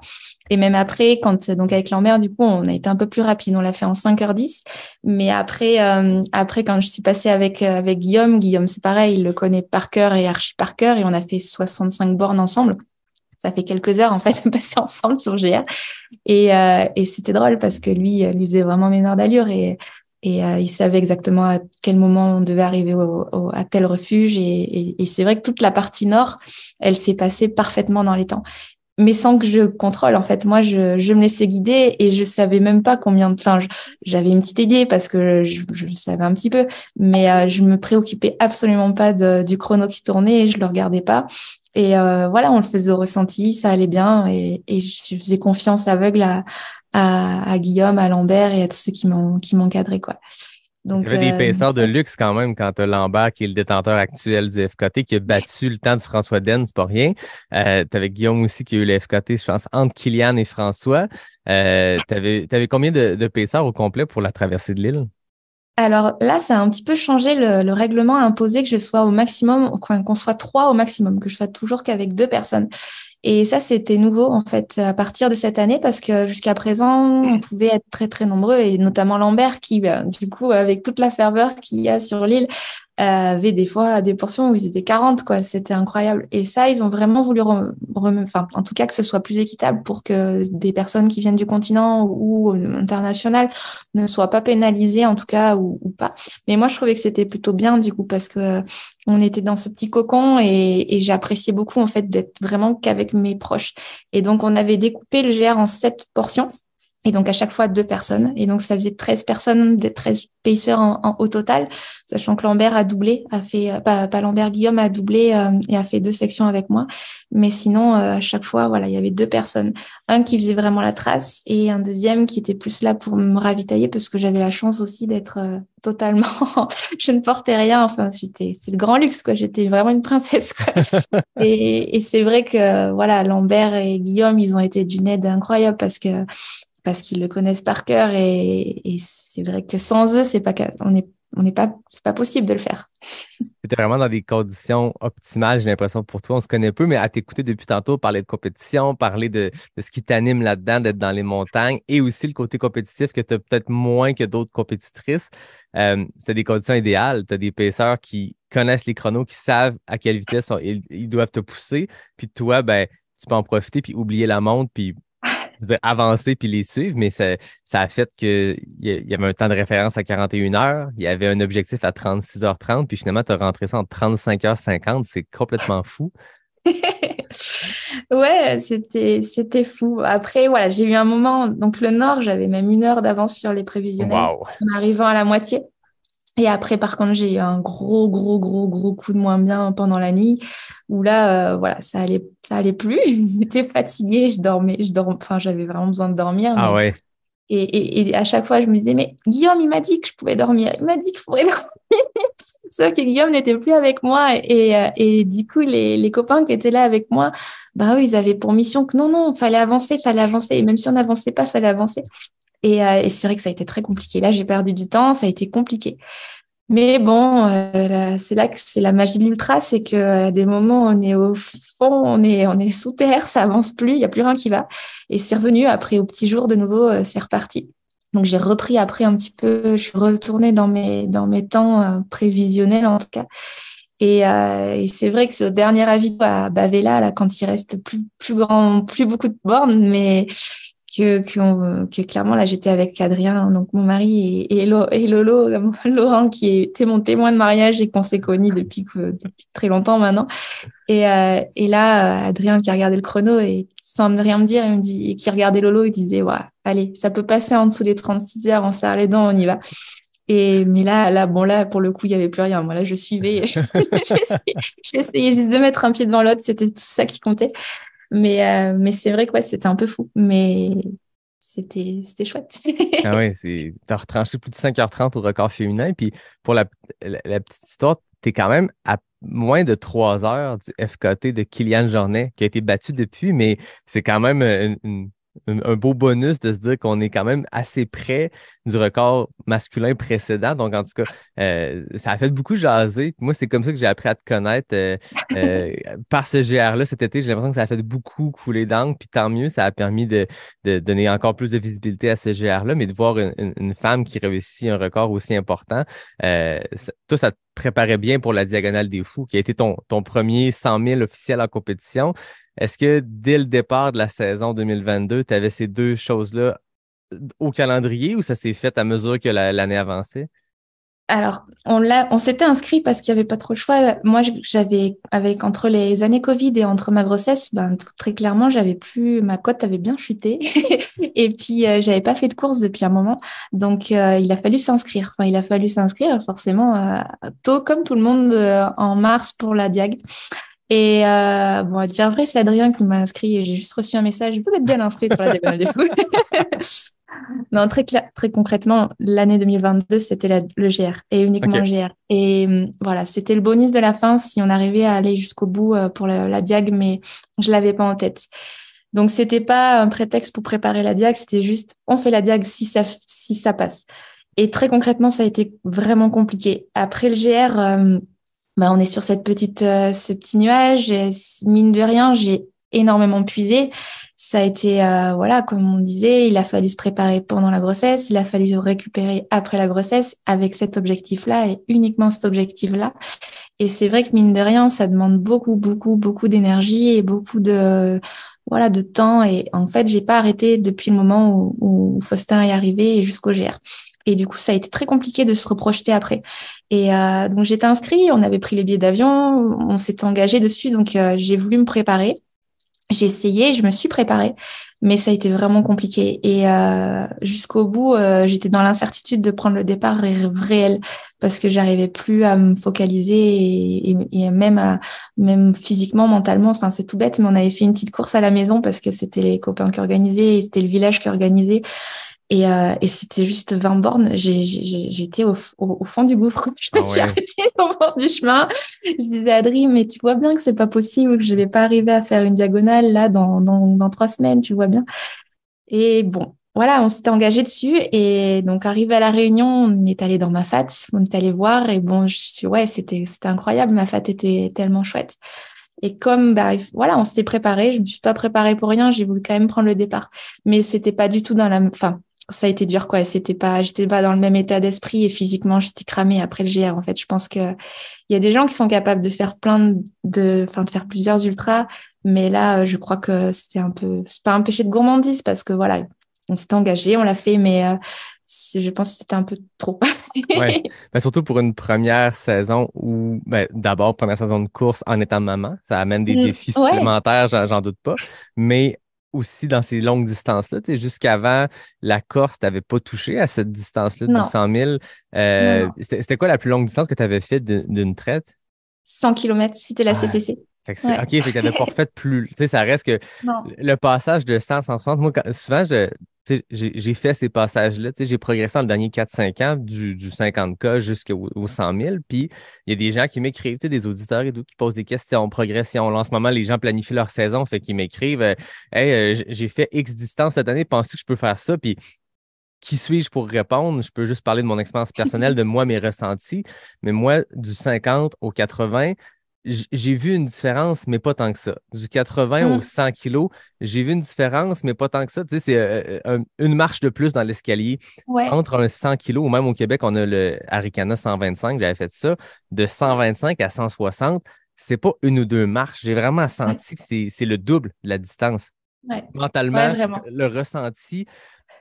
Et même après, quand donc avec l'en du coup, on a été un peu plus rapide. On l'a fait en 5h10. Mais après, euh, après quand je suis passée avec, euh, avec Guillaume, Guillaume, c'est pareil, il le connaît par cœur et archi par cœur. Et on a fait 65 bornes ensemble ça fait quelques heures en fait passer ensemble sur GR et, euh, et c'était drôle parce que lui lui faisait vraiment ménard d'allure et, et il savait exactement à quel moment on devait arriver au, à tel refuge et, et c'est vrai que toute la partie nord elle s'est passée parfaitement dans les temps mais sans que je contrôle. En fait, moi, je, me laissais guider et je savais même pas combien. de. Enfin, j'avais une petite idée parce que je, le savais un petit peu, mais je euh, je me préoccupais absolument pas du chrono qui tournait. Et je le regardais pas. Et euh, voilà, on le faisait au ressenti, ça allait bien, et, je faisais confiance aveugle à, à, Guillaume, à Lambert et à tous ceux qui qui m'encadraient quoi. Donc, il des épaisseurs euh, de luxe quand même quand tu Lambert, qui est le détenteur actuel du FKT, qui a battu le temps de François Den, c'est pas rien. Euh, tu avais Guillaume aussi qui a eu le FKT, je pense, entre Kylian et François. Euh, tu avais, combien de, paisseurs au complet pour la traversée de l'île? Alors là, ça a un petit peu changé. Le, règlement à imposé que je sois au maximum, qu'on soit trois au maximum, que je sois toujours qu'avec deux personnes. Et ça, c'était nouveau en fait à partir de cette année parce que jusqu'à présent, on mmh. pouvait être très très nombreux et notamment Lambert qui, bah, du coup, avec toute la ferveur qu'il y a sur l'île, avait des fois des portions où ils étaient 40, quoi. C'était incroyable. Et ça, ils ont vraiment voulu, enfin, en tout cas, que ce soit plus équitable pour que des personnes qui viennent du continent ou, euh, international ne soient pas pénalisées, en tout cas, ou pas. Mais moi, je trouvais que c'était plutôt bien, du coup, parce que on était dans ce petit cocon et, j'appréciais beaucoup en fait d'être vraiment qu'avec mes proches. Et donc on avait découpé le GR en sept portions et donc à chaque fois deux personnes. Et donc ça faisait 13 personnes, 13 paceurs en, au total, sachant que Lambert a doublé, a fait euh, pas, Lambert Guillaume a doublé euh, et a fait deux sections avec moi. Mais sinon euh, à chaque fois voilà il y avait deux personnes, un qui faisait vraiment la trace et un deuxième qui était plus là pour me ravitailler parce que j'avais la chance aussi d'être totalement, *laughs* je ne portais rien. Enfin c'était c'est le grand luxe quoi. J'étais vraiment une princesse quoi. *laughs* et, et c'est vrai que voilà Lambert et Guillaume ils ont été d'une aide incroyable parce que parce qu'ils le connaissent par cœur et, c'est vrai que sans eux, c'est pas on est on n'est pas pas possible de le faire. C'était *laughs* vraiment dans des conditions optimales, j'ai l'impression pour toi, on se connaît peu mais à t'écouter depuis tantôt parler de compétition, parler de, ce qui t'anime là-dedans d'être dans les montagnes et aussi le côté compétitif que tu as peut-être moins que d'autres compétitrices. Euh, c'était des conditions idéales, tu as des paisseurs qui connaissent les chronos, qui savent à quelle vitesse ils, doivent te pousser, puis toi ben tu peux en profiter puis oublier la montre puis avancer puis les suivre, mais ça, ça a fait qu'il y avait un temps de référence à 41 heures, il y avait un objectif à 36h30, puis finalement, tu as rentré ça en 35h50, c'est complètement fou. *laughs* ouais, c'était, c'était fou. Après, voilà, j'ai eu un moment, donc le Nord, j'avais même une heure d'avance sur les prévisionnels en arrivant à la moitié. Et après, par contre, j'ai eu un gros, gros, gros, gros coup de moins bien pendant la nuit, où là, euh, voilà, ça allait, ça allait plus. *laughs* J'étais fatiguée, je dormais, je enfin, j'avais vraiment besoin de dormir. Ah ouais. Et, à chaque fois, je me disais, mais Guillaume, il m'a dit que je pouvais dormir, il m'a dit que je pouvais *laughs* dormir. Sauf que Guillaume n'était plus avec moi. Et, euh, du coup, les, copains qui étaient là avec moi, bah eux, ils avaient pour mission que non, non, il fallait avancer, il fallait avancer. Et même si on n'avançait pas, il fallait avancer. Euh, et, c'est vrai que ça a été très compliqué. Là, j'ai perdu du temps, ça a été compliqué. Mais bon, euh, c'est là que c'est la magie de l'ultra, c'est que à euh, des moments on est au fond, on est on est sous terre, ça avance plus, il y a plus rien qui va. Et c'est revenu après au petit jour de nouveau, c'est reparti. Donc j'ai repris après un petit peu, je suis retournée dans mes dans mes temps prévisionnels en tout cas. Et, c'est vrai que c'est au dernier avis à Bavela là quand il reste plus plus grand, plus beaucoup de bornes, mais que, que, clairement, là, j'étais avec Adrien, donc mon mari, et, et, Lolo, *laughs* Laurent, qui était mon témoin de mariage et qu'on s'est connu depuis, très longtemps maintenant. Euh, et, là, Adrien qui regardait le chrono et sans rien me dire, il me dit, et qui regardait Lolo, il disait, ouais, allez, ça peut passer en dessous des 36 heures, on serre les dents, on y va. Et, mais là, là, bon, là, pour le coup, il n'y avait plus rien. Moi, là, je suivais. J'essayais *laughs* je, juste de mettre un pied devant l'autre. C'était tout ça qui comptait. Euh, mais, c'est vrai que c'était un peu fou. Mais c'était chouette. *laughs* ah oui, tu as retranché plus de 5h30 au record féminin. Puis pour la, petite histoire, tu es quand même à moins de 3 heures du FKT de Kylian Jornet, qui a été battu depuis, mais c'est quand même euh, une un, beau bonus de se dire qu'on est quand même assez près du record masculin précédent. Donc, en tout cas, euh, ça a fait beaucoup jaser. Moi, c'est comme ça que j'ai appris à te connaître euh, euh, *laughs* par ce GR-là cet été. J'ai l'impression que ça a fait beaucoup couler d'angle. Puis tant mieux, ça a permis de, donner encore plus de visibilité à ce GR-là. Mais de voir une, femme qui réussit un record aussi important, tout ça te préparait bien pour la Diagonale des Fous, qui a été ton, ton premier 100 000 officiel en compétition. Est-ce que dès le départ de la saison 2022, tu avais ces deux choses-là au calendrier ou ça s'est fait à mesure que l'année avançait? Alors, on, on s'était inscrit parce qu'il n'y avait pas trop le choix. Moi, j'avais, avec entre les années Covid et entre ma grossesse, ben, très clairement, j'avais plus, ma cote avait bien chuté. *laughs* et puis, je euh, j'avais pas fait de course depuis un moment. Donc, euh, il a fallu s'inscrire. il a fallu s'inscrire forcément euh, tôt, comme tout le monde, en mars pour la Diag. Et euh, bon, à dire vrai, c'est Adrien qui m'a inscrit et j'ai juste reçu un message. Vous êtes bien inscrit sur la diagonale des foules. *laughs* non, très, très concrètement, l'année 2022, c'était le GR et uniquement le GR. Et euh, voilà, c'était le bonus de la fin si on arrivait à aller jusqu'au bout euh, pour la, la, diag, mais je ne l'avais pas en tête. Donc, ce n'était pas un prétexte pour préparer la diag, c'était juste on fait la diag si ça, si ça passe. Et très concrètement, ça a été vraiment compliqué. Après le GR, bah, on est sur cette petite, euh, ce petit nuage. Et, mine de rien, j'ai énormément puisé. Ça a été, euh, voilà, comme on disait, il a fallu se préparer pendant la grossesse, il a fallu se récupérer après la grossesse avec cet objectif-là et uniquement cet objectif-là. Et c'est vrai que mine de rien, ça demande beaucoup, beaucoup, beaucoup d'énergie et beaucoup de, voilà, de temps. Et en fait, j'ai pas arrêté depuis le moment où, où Faustin est arrivé jusqu'au GR. Et du coup, ça a été très compliqué de se reprojeter après. Et euh, donc, j'étais inscrite, on avait pris les billets d'avion, on s'est engagé dessus. Donc, euh, j'ai voulu me préparer. J'ai essayé, je me suis préparée, mais ça a été vraiment compliqué. Et euh, jusqu'au bout, j'étais dans l'incertitude de prendre le départ réel parce que j'arrivais plus à me focaliser et, même même physiquement, mentalement. Enfin, c'est tout bête, mais on avait fait une petite course à la maison parce que c'était les copains qui organisaient, c'était le village qui organisait. Et, euh, et c'était juste 20 bornes. J'étais au, au, fond du gouffre. *laughs* Ah je me suis arrêtée au bord du chemin. Je disais Adrien, mais tu vois bien que c'est pas possible, que je vais pas arriver à faire une diagonale là dans, dans, dans trois semaines, tu vois bien. Et bon, voilà, on s'était engagé dessus. Et donc, arrivé à la réunion, on est allé dans ma fat, on est allé voir. Et bon, je suis, ouais, c'était incroyable. Ma fat était tellement chouette. Et comme bah, voilà, on s'était préparé, je me suis pas préparée pour rien, j'ai voulu quand même prendre le départ. Mais c'était pas du tout dans la enfin, ça a été dur quoi. C'était pas, j'étais pas dans le même état d'esprit et physiquement j'étais cramée après le GR en fait. Je pense que il y a des gens qui sont capables de faire plein de, enfin de, faire plusieurs ultras, mais là euh, je crois que c'était un peu, c'est pas un péché de gourmandise parce que voilà, on s'est engagé, on l'a fait, mais euh, je pense que c'était un peu trop. *laughs* ouais. Mais ben, surtout pour une première saison où, ben, d'abord, première saison de course en étant maman, ça amène des mm. défis supplémentaires, j'en doute pas. Mais aussi dans ces longues distances-là. Jusqu'avant, la Corse, tu pas touché à cette distance-là de 100 000. Euh, c'était quoi la plus longue distance que tu avais faite d'une traite? 100 km, c'était la CCC. Ah. OK, tu n'avais pas *laughs* refait plus. Tu sais, ça reste que le passage de 100 160, moi, souvent, je, j'ai fait ces passages-là. J'ai progressé dans le dernier 4-5 ans, du, 50K jusqu'au 100 000. Puis il y a des gens qui m'écrivent, des auditeurs et tout, qui posent des questions, progression. en ce moment, les gens planifient leur saison, fait qu'ils m'écrivent euh, Hey, euh, j'ai fait X distance cette année, penses-tu que je peux faire ça? Puis qui suis-je pour répondre? Je peux juste parler de mon expérience personnelle, de moi, mes ressentis. Mais moi, du 50 au 80, j'ai vu une différence, mais pas tant que ça. Du 80 mmh. au 100 kg, j'ai vu une différence, mais pas tant que ça. Tu sais, c'est euh, euh, une marche de plus dans l'escalier. Entre un 100 kg, ou même au Québec, on a le Arikana 125, j'avais fait ça, de 125 à 160, c'est pas une ou deux marches. J'ai vraiment senti que c'est le double de la distance. Mentalement, le ressenti,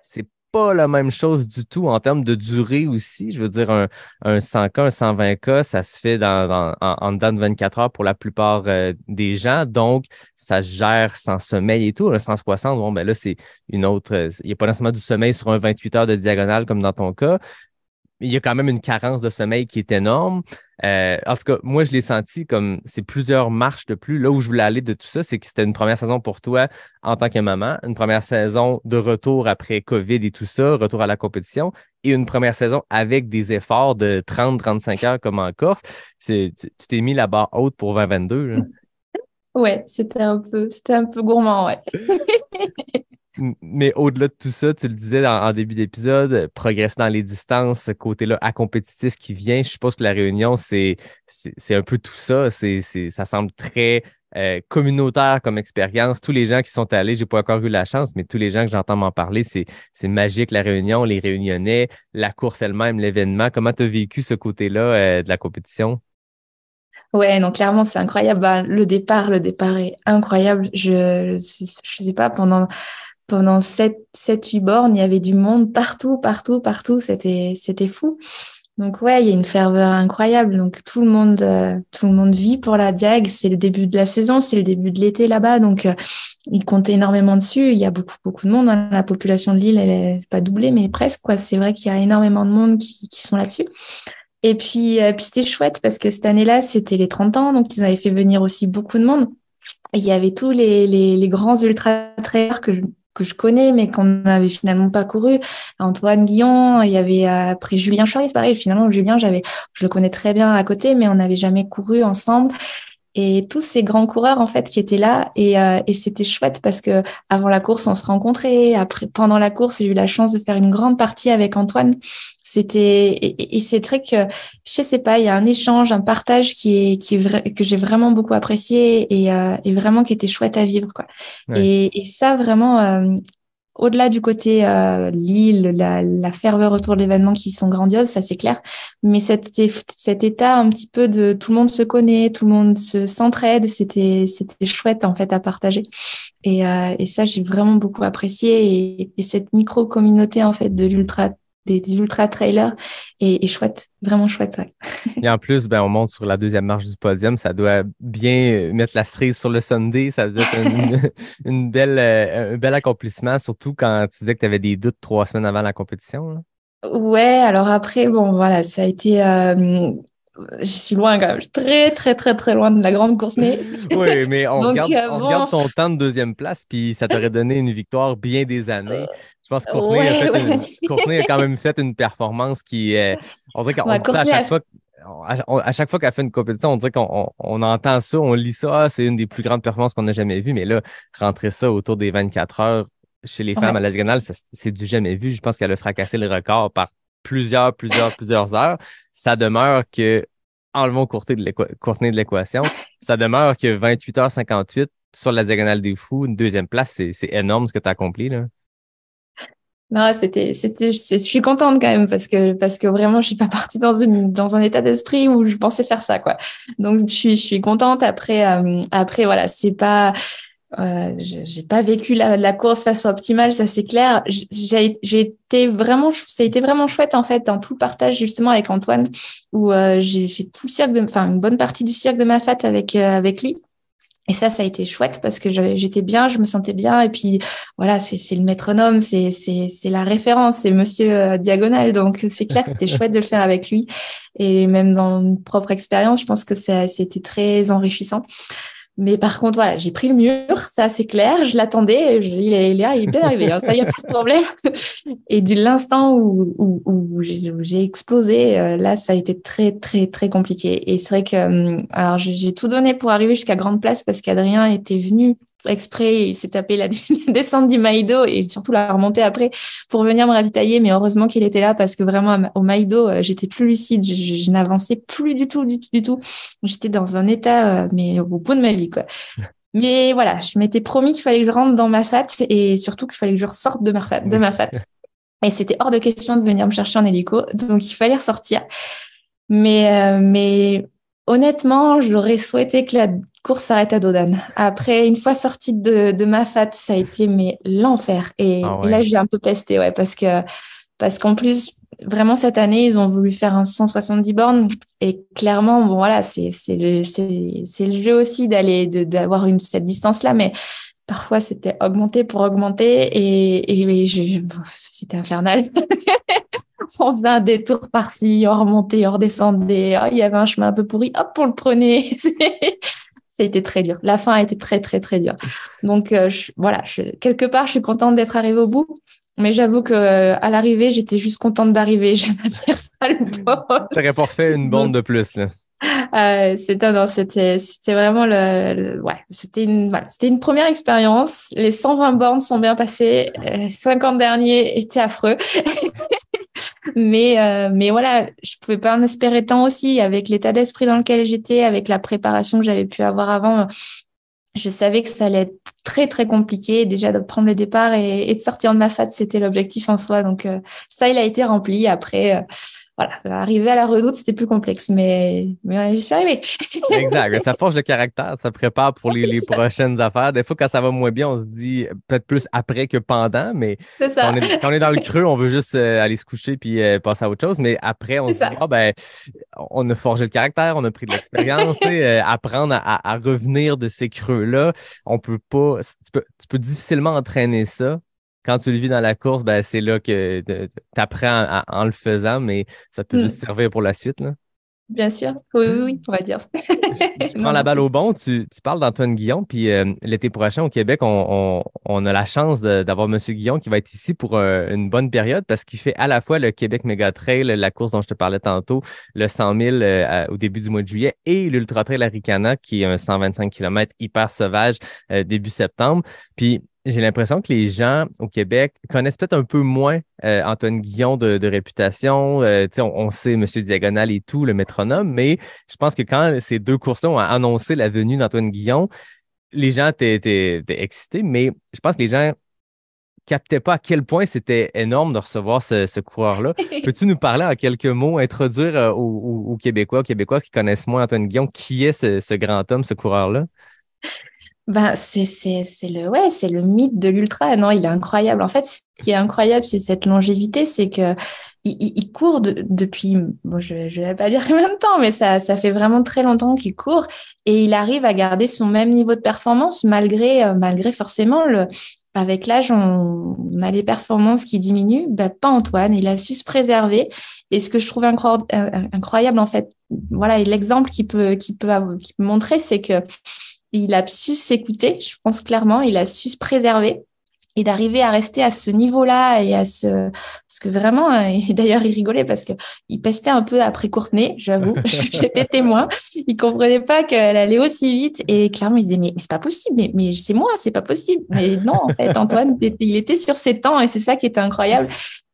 c'est pas la même chose du tout en termes de durée aussi. Je veux dire, un, un 100K, un 120K, ça se fait dans, dans, en, en, dedans de 24 heures pour la plupart euh, des gens. Donc, ça se gère sans sommeil et tout. Un 160, bon, ben là, c'est une autre. Euh, il n'y a pas nécessairement du sommeil sur un 28 heures de diagonale comme dans ton cas il y a quand même une carence de sommeil qui est énorme. Euh, en tout cas, moi, je l'ai senti comme c'est plusieurs marches de plus. Là où je voulais aller de tout ça, c'est que c'était une première saison pour toi en tant que maman, une première saison de retour après COVID et tout ça, retour à la compétition, et une première saison avec des efforts de 30-35 heures comme en Corse. Tu t'es mis la barre haute pour 2022. Oui, Ouais, c'était un peu, c'était un peu gourmand, ouais. *laughs* Mais au-delà de tout ça, tu le disais en, début d'épisode, euh, progresser dans les distances, ce côté-là à compétitif qui vient, je suppose que la réunion, c'est un peu tout ça. C'est ça semble très euh, communautaire comme expérience. Tous les gens qui sont allés, j'ai pas encore eu la chance, mais tous les gens que j'entends m'en parler, c'est magique la réunion, les réunionnais, la course elle-même, l'événement. Comment tu as vécu ce côté-là euh, de la compétition? Ouais, non, clairement, c'est incroyable. Bah, le départ, le départ est incroyable. Je, ne sais pas, pendant pendant 7-8 bornes, il y avait du monde partout, partout, partout. C'était c'était fou. Donc ouais, il y a une ferveur incroyable. Donc tout le monde, euh, tout le monde vit pour la Diag. C'est le début de la saison, c'est le début de l'été là-bas. Donc euh, il énormément dessus. Il y a beaucoup, beaucoup de monde. Hein. La population de l'île, elle est pas doublée, mais presque quoi. C'est vrai qu'il y a énormément de monde qui, qui sont là-dessus. Et puis, euh, puis c'était chouette parce que cette année-là, c'était les 30 ans, donc ils avaient fait venir aussi beaucoup de monde. Il y avait tous les, les, les grands ultra trailers que que je connais, mais qu'on n'avait finalement pas couru. Antoine Guillon, il y avait euh, après Julien Choris, pareil. Finalement, Julien, j'avais, je le connais très bien à côté, mais on n'avait jamais couru ensemble. Et tous ces grands coureurs en fait qui étaient là et, euh, et c'était chouette parce que avant la course on se rencontrait après pendant la course j'ai eu la chance de faire une grande partie avec Antoine c'était et, c'est vrai que je sais pas, il y a un échange, un partage qui est qui est que j'ai vraiment beaucoup apprécié et, euh, et, vraiment qui était chouette à vivre quoi. Et, et, ça vraiment euh, au-delà du côté euh, l'île, la, la, ferveur autour de l'événement qui sont grandioses, ça c'est clair. Mais cet, état un petit peu de tout le monde se connaît, tout le monde se s'entraide, c'était c'était chouette en fait à partager. Et, euh, et ça j'ai vraiment beaucoup apprécié et, et cette micro communauté en fait de l'ultra des, ultra trailers et, chouette, vraiment chouette. ça. et en plus, ben, on monte sur la deuxième marche du podium. Ça doit bien mettre la cerise sur le Sunday. Ça doit être une, *laughs* belle, euh, un bel accomplissement, surtout quand tu disais que tu avais des doutes trois semaines avant la compétition. Ouais, alors après, bon, voilà, ça a été. Euh, je suis loin quand même, je suis très très très très loin de la grande course. Mais... *laughs* oui, mais on, *laughs* regarde, euh, regarde, son temps de deuxième place, puis ça t'aurait donné une victoire bien des années. Je pense que Courtenay a, quand même fait une performance qui est. On dirait qu'on à chaque fois. à chaque fois qu'elle fait une compétition, on dirait qu'on on, entend ça, on lit ça, ah, c'est une des plus grandes performances qu'on a jamais vues, mais là, rentrer ça autour des 24 heures chez les femmes à la diagonale, c'est du jamais vu. Je pense qu'elle a fracassé le record par plusieurs, plusieurs, plusieurs heures. Ça demeure que, enlevons courté de l'équation, ça demeure que 28h58 sur la diagonale des fous, une deuxième place, c'est énorme ce que tu as accompli. Là. Non, c'était, c'était, je suis contente quand même parce que parce que vraiment, je suis pas partie dans une dans un état d'esprit où je pensais faire ça quoi. Donc je suis je suis contente. Après euh, après voilà, c'est pas euh, j'ai pas vécu la, la, course façon optimale, ça c'est clair. J'ai été vraiment, ça a été vraiment chouette en fait dans tout le partage justement avec Antoine où euh, j'ai fait tout le cirque, de, enfin une bonne partie du cirque de ma fête avec avec lui. Et ça, ça a été chouette parce que j'étais bien, je me sentais bien. Et puis, voilà, c'est le métronome, c'est la référence, c'est Monsieur euh, Diagonal. Donc, c'est clair, c'était *laughs* chouette de le faire avec lui. Et même dans mon propre expérience, je pense que c'était très enrichissant. Mais par contre, voilà, j'ai pris le mur, ça c'est clair, je l'attendais, il est là, il est arrivé, hein, ça y a pas de problème. *laughs* Et de l'instant où, où, où j'ai explosé, euh, là ça a été très très très compliqué. Et c'est vrai que hum, alors j'ai tout donné pour arriver jusqu'à Grande Place parce qu'Adrien était venu exprès, il s'est tapé la, *laughs* descente du Maïdo et surtout la remontée après pour venir me ravitailler. Mais heureusement qu'il était là parce que vraiment au Maïdo, euh, j'étais plus lucide, je, n'avançais plus du tout, du tout, du tout. J'étais dans un état, euh, mais au bout de ma vie, quoi. *laughs* Mais voilà, je m'étais promis qu'il fallait que je rentre dans ma fat et surtout qu'il fallait que je ressorte de ma fat. De ma *laughs* Et c'était hors de question de venir me chercher en hélico, donc il fallait ressortir. Mais, euh, mais honnêtement, j'aurais souhaité que la, course s'arrête à Dodan. Après, une fois sortie de, de ma fat, ça a été mais l'enfer. Et, ah là, j'ai un peu pesté, ouais, parce que parce qu'en plus, vraiment cette année, ils ont voulu faire un 170 bornes. Et clairement, bon voilà, c'est le, le jeu aussi d'aller d'avoir une cette distance là, mais parfois c'était augmenté pour augmenter et, et, c'était infernal. *laughs* on faisait un détour par-ci, on remontait, on redescendait, oh, il y avait un chemin un peu pourri, hop, on le prenait. *laughs* ça été très dur. La fin a été très, très, très dur Donc, euh, voilà, quelque part, je suis contente d'être arrivée au bout. Mais j'avoue que euh, à l'arrivée, j'étais juste contente d'arriver. *laughs* Je n'avais pas le pas fait une bande de plus, là. Euh, c'était c'était vraiment le, ouais c'était une c'était une première expérience les 120 bornes sont bien passées les euh, 50 derniers étaient affreux *laughs* mais, euh, mais voilà, je pouvais pas en espérer tant aussi avec l'état d'esprit dans lequel j'étais, avec la préparation que j'avais pu avoir avant. Je savais que ça allait être très très compliqué déjà de prendre le départ et, de sortir de ma fat, c'était l'objectif en soi. Donc euh, ça, il a été rempli. Après, euh, voilà, arriver à la redoute, c'était plus complexe, mais, mais j'y suis arrivé *laughs* exact. Ça forge le caractère, ça prépare pour les, *laughs* prochaines affaires. Des fois, quand ça va moins bien, on se dit euh, peut-être plus après que pendant, mais Quand, on est, dans le creux, on veut juste euh, aller se coucher puis euh, passer à autre chose. Mais après, on se dit, oh ben, on a forgé le caractère, on a pris de l'expérience, *laughs* apprendre à, revenir de ces creux-là. On peut pas, tu peux difficilement entraîner ça quand tu le vis dans la course, ben, c'est là que tu apprends en, le faisant, mais ça peut mm. juste servir pour la suite. Bien sûr, oui, oui, mm. on va dire ça. *laughs* tu *laughs* prends la balle au bon, tu, parles d'Antoine Guillon, puis euh, l'été prochain au Québec, on, a la chance d'avoir M. Guillon qui va être ici pour euh, une bonne période parce qu'il fait à la fois le Québec Mega Trail, la course dont je te parlais tantôt, le 100 000 euh, au début du mois de juillet et l'Ultra Trail Aricana qui est un 125 km hyper sauvage début septembre. Puis j'ai l'impression que les gens au Québec connaissent peut-être un peu moins euh, Antoine Guillon de, réputation. Euh, on, sait Monsieur Diagonal et tout, le métronome, mais je pense que quand ces deux courses-là ont annoncé la venue d'Antoine Guillon, les gens étaient excités, mais je pense que les gens captaient pas à quel point c'était énorme de recevoir ce, coureur-là. *laughs* Peux-tu nous parler en quelques mots, introduire euh, aux, Québécois, aux Québécoises qui connaissent moins Antoine Guillon, qui est ce grand homme, ce coureur-là? ben, c'est le, ouais, c'est le mythe de l'ultra. Non, il est incroyable. En fait, ce qui est incroyable, c'est cette longévité, c'est que il, il, court depuis, bon, je, je vais pas dire combien de temps, mais ça, ça fait vraiment très longtemps qu'il court et il arrive à garder son même niveau de performance malgré, euh, malgré forcément le, avec l'âge, on, on, a les performances qui diminuent. Ben, pas Antoine, il a su se préserver. Et ce que je trouve euh, incroyable, en fait, voilà, l'exemple qui peut, qui peut, qui peut montrer, c'est que il a su s'écouter, je pense clairement, il a su se préserver et d'arriver à rester à ce niveau-là et à ce parce que vraiment hein, *laughs* et d'ailleurs il rigolait parce que il pestait un peu après Courtenay j'avoue *laughs* *laughs* j'étais témoin il comprenait pas qu'elle allait aussi vite et clairement il se disait mais, c'est pas possible mais, c'est moi c'est pas possible mais non en fait Antoine il était sur ses temps et c'est ça qui était incroyable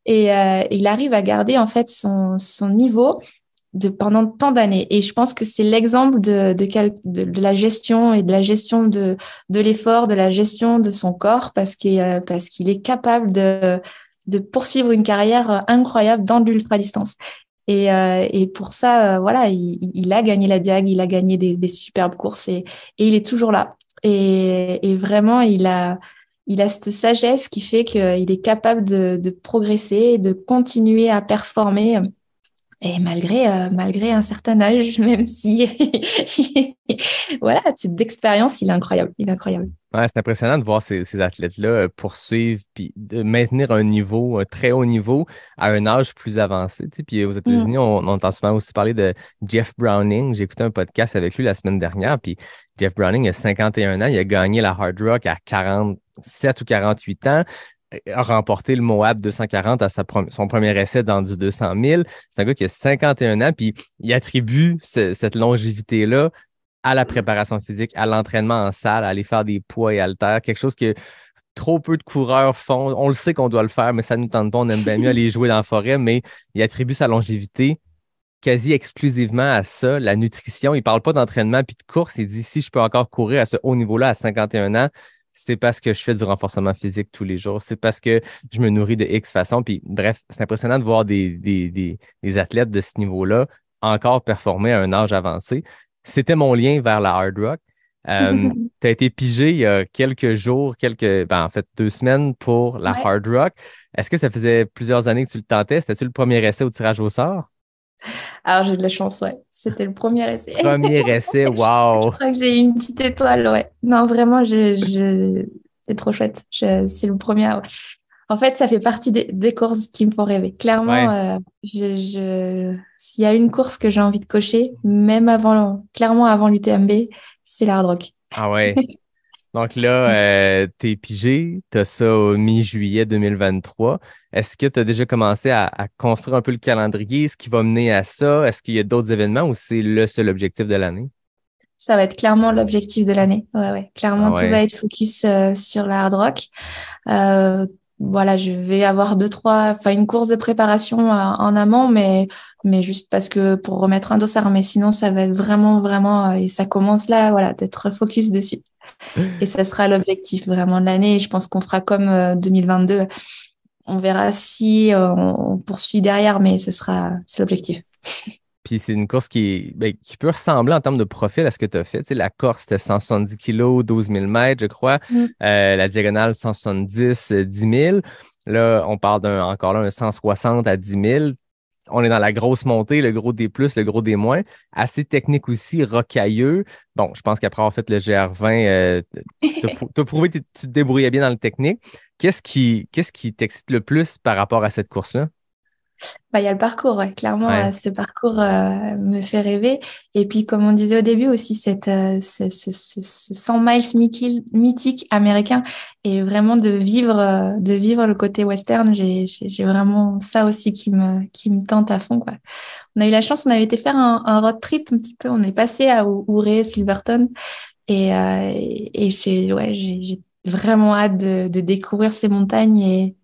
et euh, il arrive à garder en fait son, son niveau de pendant tant d'années. Et je pense que c'est l'exemple de, de, la gestion et de la gestion de, de l'effort, de la gestion de son corps, parce qu'il euh, parce qu'il est capable de, de poursuivre une carrière euh, incroyable dans l'ultra-distance. Et, euh, et pour ça, voilà, il, a gagné la Diag, il a gagné des, des superbes courses et, et il est toujours là. Et, et vraiment, il a, il a cette sagesse qui fait qu'il est capable de, de progresser de continuer à performer et malgré, euh, malgré un certain âge, *laughs* même si. *laughs* voilà, type d'expérience, il est incroyable. incroyable. c'est impressionnant de voir ces, athlètes-là euh, poursuivre puis de maintenir un niveau, un très haut niveau, à un âge plus avancé. Tu Puis euh, aux mm. États-Unis, on, on, entend souvent aussi parler de Jeff Browning. J'ai écouté un podcast avec lui la semaine dernière. Puis Jeff Browning a 51 ans. Il a gagné la Hard Rock à 47 ou 48 ans a remporté le Moab 240 à son premier essai dans du 200 000. C'est un gars qui a 51 ans, puis il attribue cette longévité-là à la préparation physique, à l'entraînement en salle, à aller faire des poids et haltères, quelque chose que trop peu de coureurs font. On le sait qu'on doit le faire, mais ça ne nous tente pas. On aime bien mieux aller jouer dans la forêt, mais il attribue sa longévité quasi exclusivement à ça, la nutrition. Il ne parle pas d'entraînement puis de course. Il dit si je peux encore courir à ce haut niveau-là à 51 ans, c'est parce que je fais du renforcement physique tous les jours, c'est parce que je me nourris de X façon. Puis bref, c'est impressionnant de voir des, des, athlètes de ce niveau-là encore performer à un âge avancé. C'était mon lien vers la hard rock. Euh, *laughs* tu as été pigé il y a quelques jours, quelques, ben, en fait deux semaines pour la hard rock. Est-ce que ça faisait plusieurs années que tu le tentais? C'était-tu le premier essai au tirage au sort? Alors, j'ai de la chance, ouais. C'était le premier essai. *laughs* Premier essai, waouh! je, crois que j'ai eu une petite étoile, ouais. Non, vraiment, c'est trop chouette. C'est le premier. En fait, ça fait partie des, courses qui me font rêver. Clairement, euh, je, s'il y a une course que j'ai envie de cocher, même avant, clairement avant l'UTMB, c'est l'hard rock. Ah ouais. *laughs* Donc là, mm. euh, tu es pigé, tu as ça au mi-juillet 2023. Est-ce que tu as déjà commencé à, construire un peu le calendrier, ce qui va mener à ça? Est-ce qu'il y a d'autres événements ou c'est le seul objectif de l'année? Ça va être clairement l'objectif de l'année. Ouais, ouais. Clairement, ah tout va être focus euh, sur la hard rock. Euh, voilà, je vais avoir deux, trois, enfin une course de préparation euh, en amont, mais, mais juste parce que pour remettre un dossard, mais sinon ça va être vraiment, vraiment, euh, et ça commence là, voilà, d'être focus dessus. *laughs* Et ça sera l'objectif vraiment de l'année. Je pense qu'on fera comme 2022. Euh, on verra si on poursuit derrière, mais ce sera, c'est l'objectif. *laughs* Puis c'est une course qui, ben, qui peut ressembler en termes de profil à ce que tu as fait. la Corse, c'était 170 kg, 12 000 mètres, je crois. Mm. Euh, la diagonale, 170, 10 000. Là, on parle d'un encore là, un 160 à 10 000. On est dans la grosse montée, le gros des plus, le gros des moins. Assez technique aussi, rocailleux. Bon, je pense qu'après avoir fait le GR20, tu as prouvé que tu te débrouillais bien dans le technique. Qu'est-ce qui qu'est-ce qui t'excite le plus par rapport à cette course-là? bah, y a le parcours, clairement, euh, ce parcours euh, me fait rêver. Et puis, comme on disait au début aussi, cette, euh, ce, 100 miles mythique américain et vraiment de vivre, de vivre le côté western, j'ai vraiment ça aussi qui me, qui me tente à fond. Quoi. On a eu la chance, on avait été faire un, road trip un petit peu, on est passé à Ouray, Silverton, et, et, ouais j'ai vraiment hâte de, de découvrir ces montagnes et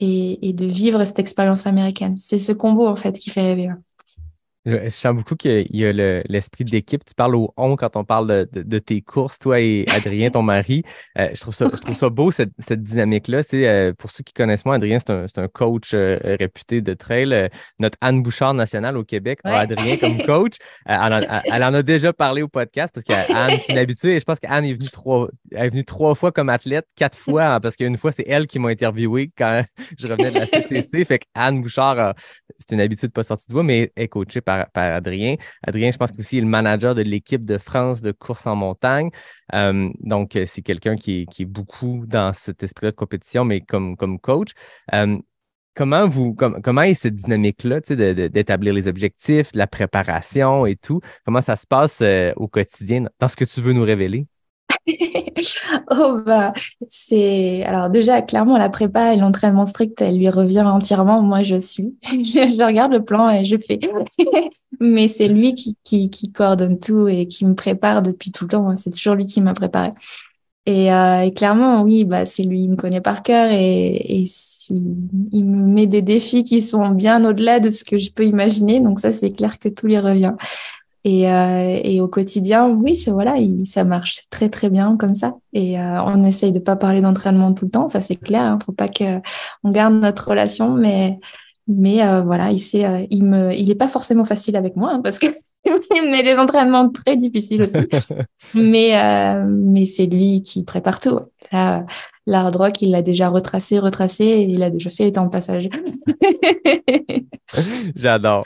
et, de vivre cette expérience américaine. C'est ce combo en fait qui fait rêver. Hein. Je, sens beaucoup qu'il y a l'esprit d'équipe. Tu parles au on quand on parle de, tes courses, toi et Adrien, ton mari. Euh, je, trouve ça, je trouve ça beau, cette, dynamique-là. Euh, pour ceux qui connaissent moi, Adrien, c'est un, coach euh, réputé de trail. notre Anne Bouchard nationale au Québec Adrien *laughs* comme coach. Elle en, a déjà parlé au podcast parce qu'Anne, c'est une habituée. je pense qu'Anne est venue, trois, est venue trois fois comme athlète, quatre fois, hein, parce qu'une fois, c'est elle qui m'a interviewé quand *laughs* je revenais de la CCC. Fait anne Bouchard, c'est une habitude pas sortie de voix, mais est coachée par Adrien. Adrien, je pense qu'il est le manager de l'équipe de France de course en montagne. Euh, donc, euh, c'est quelqu'un qui, est beaucoup dans cet esprit de compétition, mais comme, comme coach. Euh, comment vous, comment est cette dynamique-là, d'établir les objectifs, la préparation et tout? Comment ça se passe au quotidien dans ce que tu veux nous révéler? oh bah c'est alors déjà clairement la prépa et l'entraînement strict elle lui revient entièrement moi je suis *laughs* je regarde le plan et je fais *laughs* mais c'est lui qui, coordonne tout et qui me prépare depuis tout le temps c'est toujours lui qui m'a préparé euh, et, clairement oui bah c'est lui il me connaît par cœur et, il me met des défis qui sont bien au-delà de ce que je peux imaginer donc ça c'est clair que tout lui revient euh, et, au quotidien, oui, voilà, ça marche très très bien comme ça. Et euh, on essaye de pas parler d'entraînement tout le temps, ça c'est clair. ne hein. faut pas que on garde notre relation, mais mais euh, voilà, il sait, il me, il est pas forcément facile avec moi hein, parce que *laughs* mais met les entraînements très difficiles aussi. *laughs* mais mais c'est lui qui prépare tout. Là, l'hard rock, il l'a déjà retracé, retracé, il a déjà fait les temps de passage. *laughs* J'adore.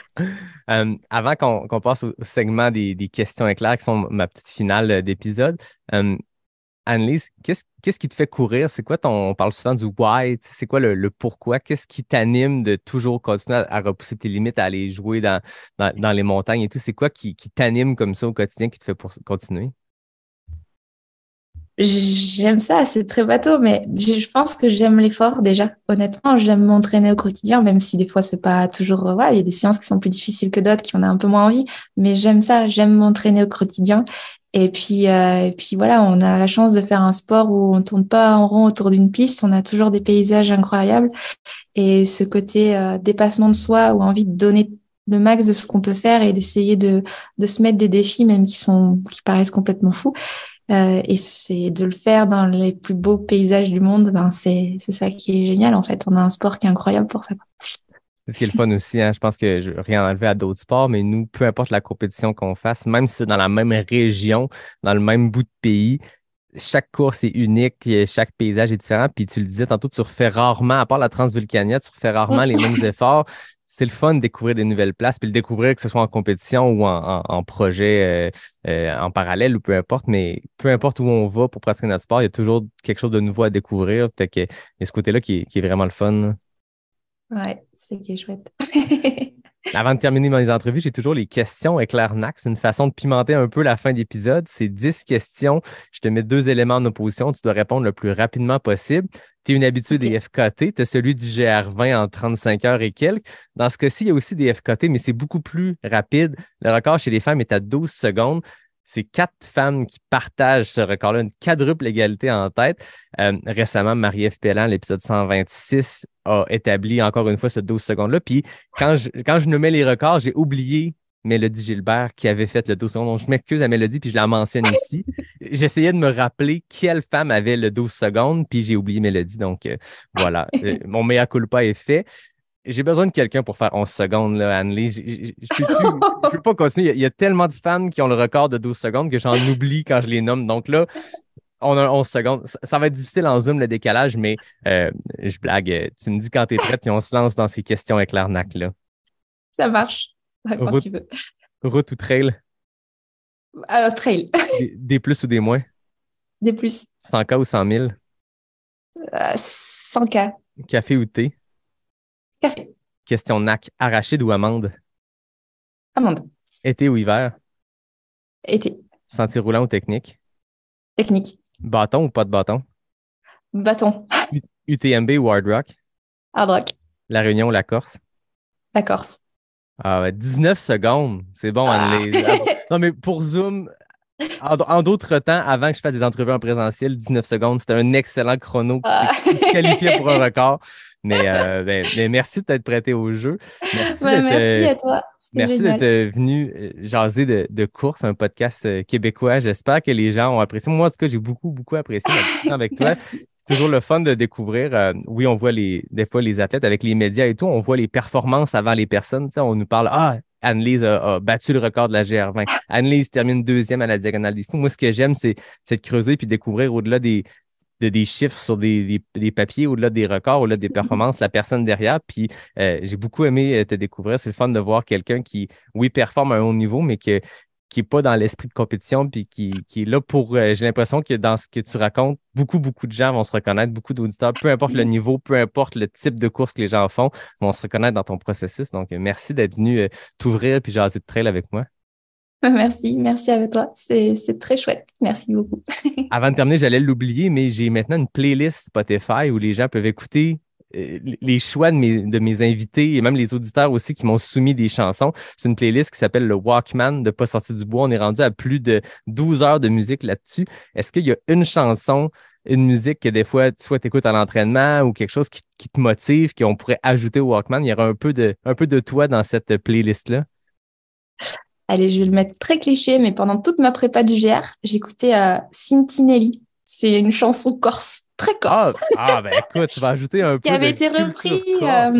Euh, avant qu'on passe au, segment des, questions éclairs, qui sont ma petite finale euh, d'épisode, euh, Annelise, qu'est-ce qui te fait courir? C'est quoi ton. On parle souvent du why, c'est quoi le, pourquoi? Qu'est-ce qui t'anime de toujours continuer à, repousser tes limites, à aller jouer dans, dans, les montagnes et tout? C'est quoi qui, qui t'anime comme ça au quotidien qui te fait pour, continuer? j'aime ça, c'est très bateau, mais je pense que j'aime l'effort déjà. Honnêtement, j'aime m'entraîner au quotidien, même si des fois c'est pas toujours. Euh, voilà, il y a des séances qui sont plus difficiles que d'autres, qui on a un peu moins envie, mais j'aime ça, j'aime m'entraîner au quotidien. Et puis, euh, et puis voilà, on a la chance de faire un sport où on tourne pas en rond autour d'une piste, on a toujours des paysages incroyables. Et ce côté euh, dépassement de soi ou envie de donner le max de ce qu'on peut faire et d'essayer de, de se mettre des défis même qui sont qui paraissent complètement fous euh, et c'est de le faire dans les plus beaux paysages du monde, ben c'est ça qui est génial en fait. On a un sport qui est incroyable pour ça. C'est ce qui est le fun aussi. Hein. Je pense que je, rien enlever à d'autres sports, mais nous, peu importe la compétition qu'on fasse, même si c'est dans la même région, dans le même bout de pays, chaque course est unique, chaque paysage est différent. Puis tu le disais tantôt, tu refais rarement, à part la Transvulcania, tu refais rarement les mêmes *laughs* efforts c'est le fun de découvrir des nouvelles places, puis le découvrir que ce soit en compétition ou en, projet euh, euh, en parallèle ou peu importe, mais peu importe où on va pour pratiquer notre sport, il y a toujours quelque chose de nouveau à découvrir. Fait que, ce côté-là qui, qui est vraiment le fun. Ouais, c'est qui est chouette. *laughs* Avant de terminer mes entrevues, j'ai toujours les questions avec l'arnaque. C'est une façon de pimenter un peu la fin d'épisode. C'est 10 questions. Je te mets deux éléments en opposition. Tu dois répondre le plus rapidement possible. Tu es une habitude des FKT. Tu as celui du GR20 en 35 heures et quelques. Dans ce cas-ci, il y a aussi des FKT, mais c'est beaucoup plus rapide. Le record chez les femmes est à 12 secondes. C'est quatre femmes qui partagent ce record-là, une quadruple égalité en tête. Euh, récemment, Marie-Ève Pellan, l'épisode 126, a établi encore une fois ce 12 secondes-là. Puis quand je, quand je nommais les records, j'ai oublié Mélodie Gilbert qui avait fait le 12 secondes. Donc, je m'excuse à Mélodie, puis je la mentionne *laughs* ici. J'essayais de me rappeler quelle femme avait le 12 secondes, puis j'ai oublié Mélodie. Donc, euh, voilà, euh, mon mea culpa est fait. J'ai besoin de quelqu'un pour faire 11 secondes, là, lise Je ne peux pas continuer. Il y, a, tellement de fans qui ont le record de 12 secondes que j'en oublie quand je les nomme. Donc là, on a 11 secondes. Ça, va être difficile en Zoom, le décalage, mais euh, je blague. Euh, tu me dis quand tu es prête, puis on se lance dans ces questions avec l'arnaque-là. Ça marche. Bah, quand route, tu veux. Route ou trail? Euh, trail. *laughs* Des, plus ou des moins? Des plus. 100K ou 100 000? 100K. Café ou thé? Café. Question NAC, arachide ou amande? Amande. Été ou hiver? Été. Sentier roulant ou technique? Technique. Bâton ou pas de bâton? Bâton. UTMB ou Hard Rock? Hard Rock. La Réunion ou la Corse? La Corse. Ah, 19 secondes. C'est bon, ah. Anne-Lise. *laughs* non, mais pour Zoom, en, d'autres temps, avant que je fasse des entrevues en présentiel, 19 secondes, c'était un excellent chrono qui s'est ah. qualifié pour un *laughs* record. Euh, ben, mais, merci de t'être prêté au jeu. Merci, euh, à toi. Merci d'être euh, venu jaser de, course, un podcast québécois. J'espère que les gens ont apprécié. Moi, en tout cas, j'ai beaucoup, beaucoup apprécié la avec *laughs* toi. C'est toujours le fun de découvrir. oui, on voit les, des fois les athlètes avec les médias et tout, on voit les performances avant les personnes. On nous parle Ah, Annelise a, battu le record de la GR20. Annelise termine deuxième à la diagonale des fous. Moi, ce que j'aime, c'est de creuser puis découvrir au-delà des, chiffres sur des, papiers, au-delà des records, au-delà des performances, la personne derrière. Puis euh, j'ai beaucoup aimé te découvrir. C'est le fun de voir quelqu'un qui, oui, performe à un haut niveau, mais que qui n'est pas dans l'esprit de compétition, puis qui, est là pour. Euh, j'ai l'impression que dans ce que tu racontes, beaucoup, beaucoup de gens vont se reconnaître, beaucoup d'auditeurs, peu importe le niveau, peu importe le type de course que les gens font, vont se reconnaître dans ton processus. Donc, euh, merci d'être venu euh, t'ouvrir puis jaser de trail avec moi. *laughs* Merci, merci avec toi. C'est très chouette. Merci beaucoup. *laughs* Avant de terminer, j'allais l'oublier, mais j'ai maintenant une playlist Spotify où les gens peuvent écouter les choix de mes, de mes invités et même les auditeurs aussi qui m'ont soumis des chansons. C'est une playlist qui s'appelle le Walkman de Pas sortir du bois. On est rendu à plus de 12 heures de musique là-dessus. Est-ce qu'il y a une chanson, une musique que des fois, soit tu écoutes à l'entraînement ou quelque chose qui, te motive, qu'on pourrait ajouter au Walkman? Il y aura un peu de, un peu de toi dans cette playlist-là? Allez, je vais le mettre très cliché, mais pendant toute ma prépa du GR, j'écoutais euh, Cintinelli. C'est une chanson corse très ah, corse Ah, ben écoute, tu vas ajouter un peu. de été repris. Euh,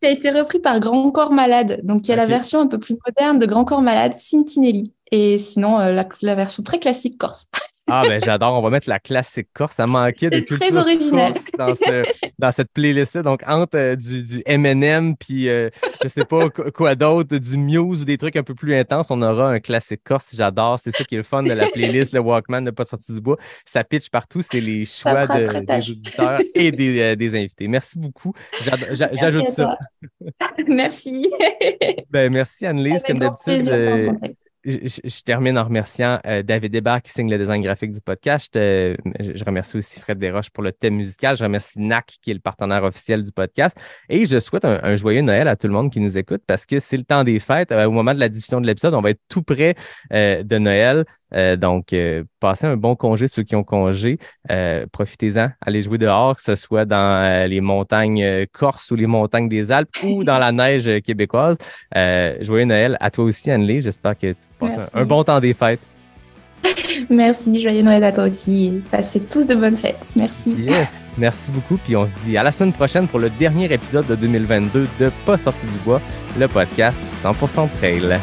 qui a été repris par Grand Corps Malade. Donc, il y a la version un peu plus moderne de Grand Corps Malade, Cintinelli. Et sinon, euh, la, version très classique corse. *laughs* Ah, ben j'adore. On va mettre la classique corse. Ça manquait de culture très dans, cette playlist-là. Donc, entre euh, du, du M&M puis je euh, je sais pas quoi d'autre, du Muse ou des trucs un peu plus intenses, on aura un classique corse. J'adore. C'est ça qui est le fun de la playlist, le Walkman ne pas sorti du bois. Ça pitch partout. C'est les choix des auditeurs et des, euh, invités. Merci beaucoup. J'ajoute ça. *laughs* merci. ben, merci, Annelise, Comme d'habitude, je, termine en remerciant euh, David Hébert qui signe le design graphique du podcast. Euh, je, remercie aussi Fred Desroches pour le thème musical. Je remercie NAC qui est le partenaire officiel du podcast. Et je souhaite un, joyeux Noël à tout le monde qui nous écoute parce que c'est le temps des fêtes. Euh, au moment de la diffusion de l'épisode, on va être tout près de Noël. Euh, donc, euh, passez un bon congé, ceux qui ont congé. Euh, profitez-en, allez jouer dehors, que ce soit dans les montagnes corses ou les montagnes des Alpes ou dans la neige québécoise. joyeux Noël à toi aussi, Anne-Lé. J'espère que tu passes un, bon temps des fêtes. *laughs* Merci, joyeux Noël à toi aussi. Passez tous de bonnes fêtes. Merci. Yes, merci beaucoup. Puis on se dit à la semaine prochaine pour le dernier épisode de 2022 de Pas sorti du bois, le podcast 100% trail.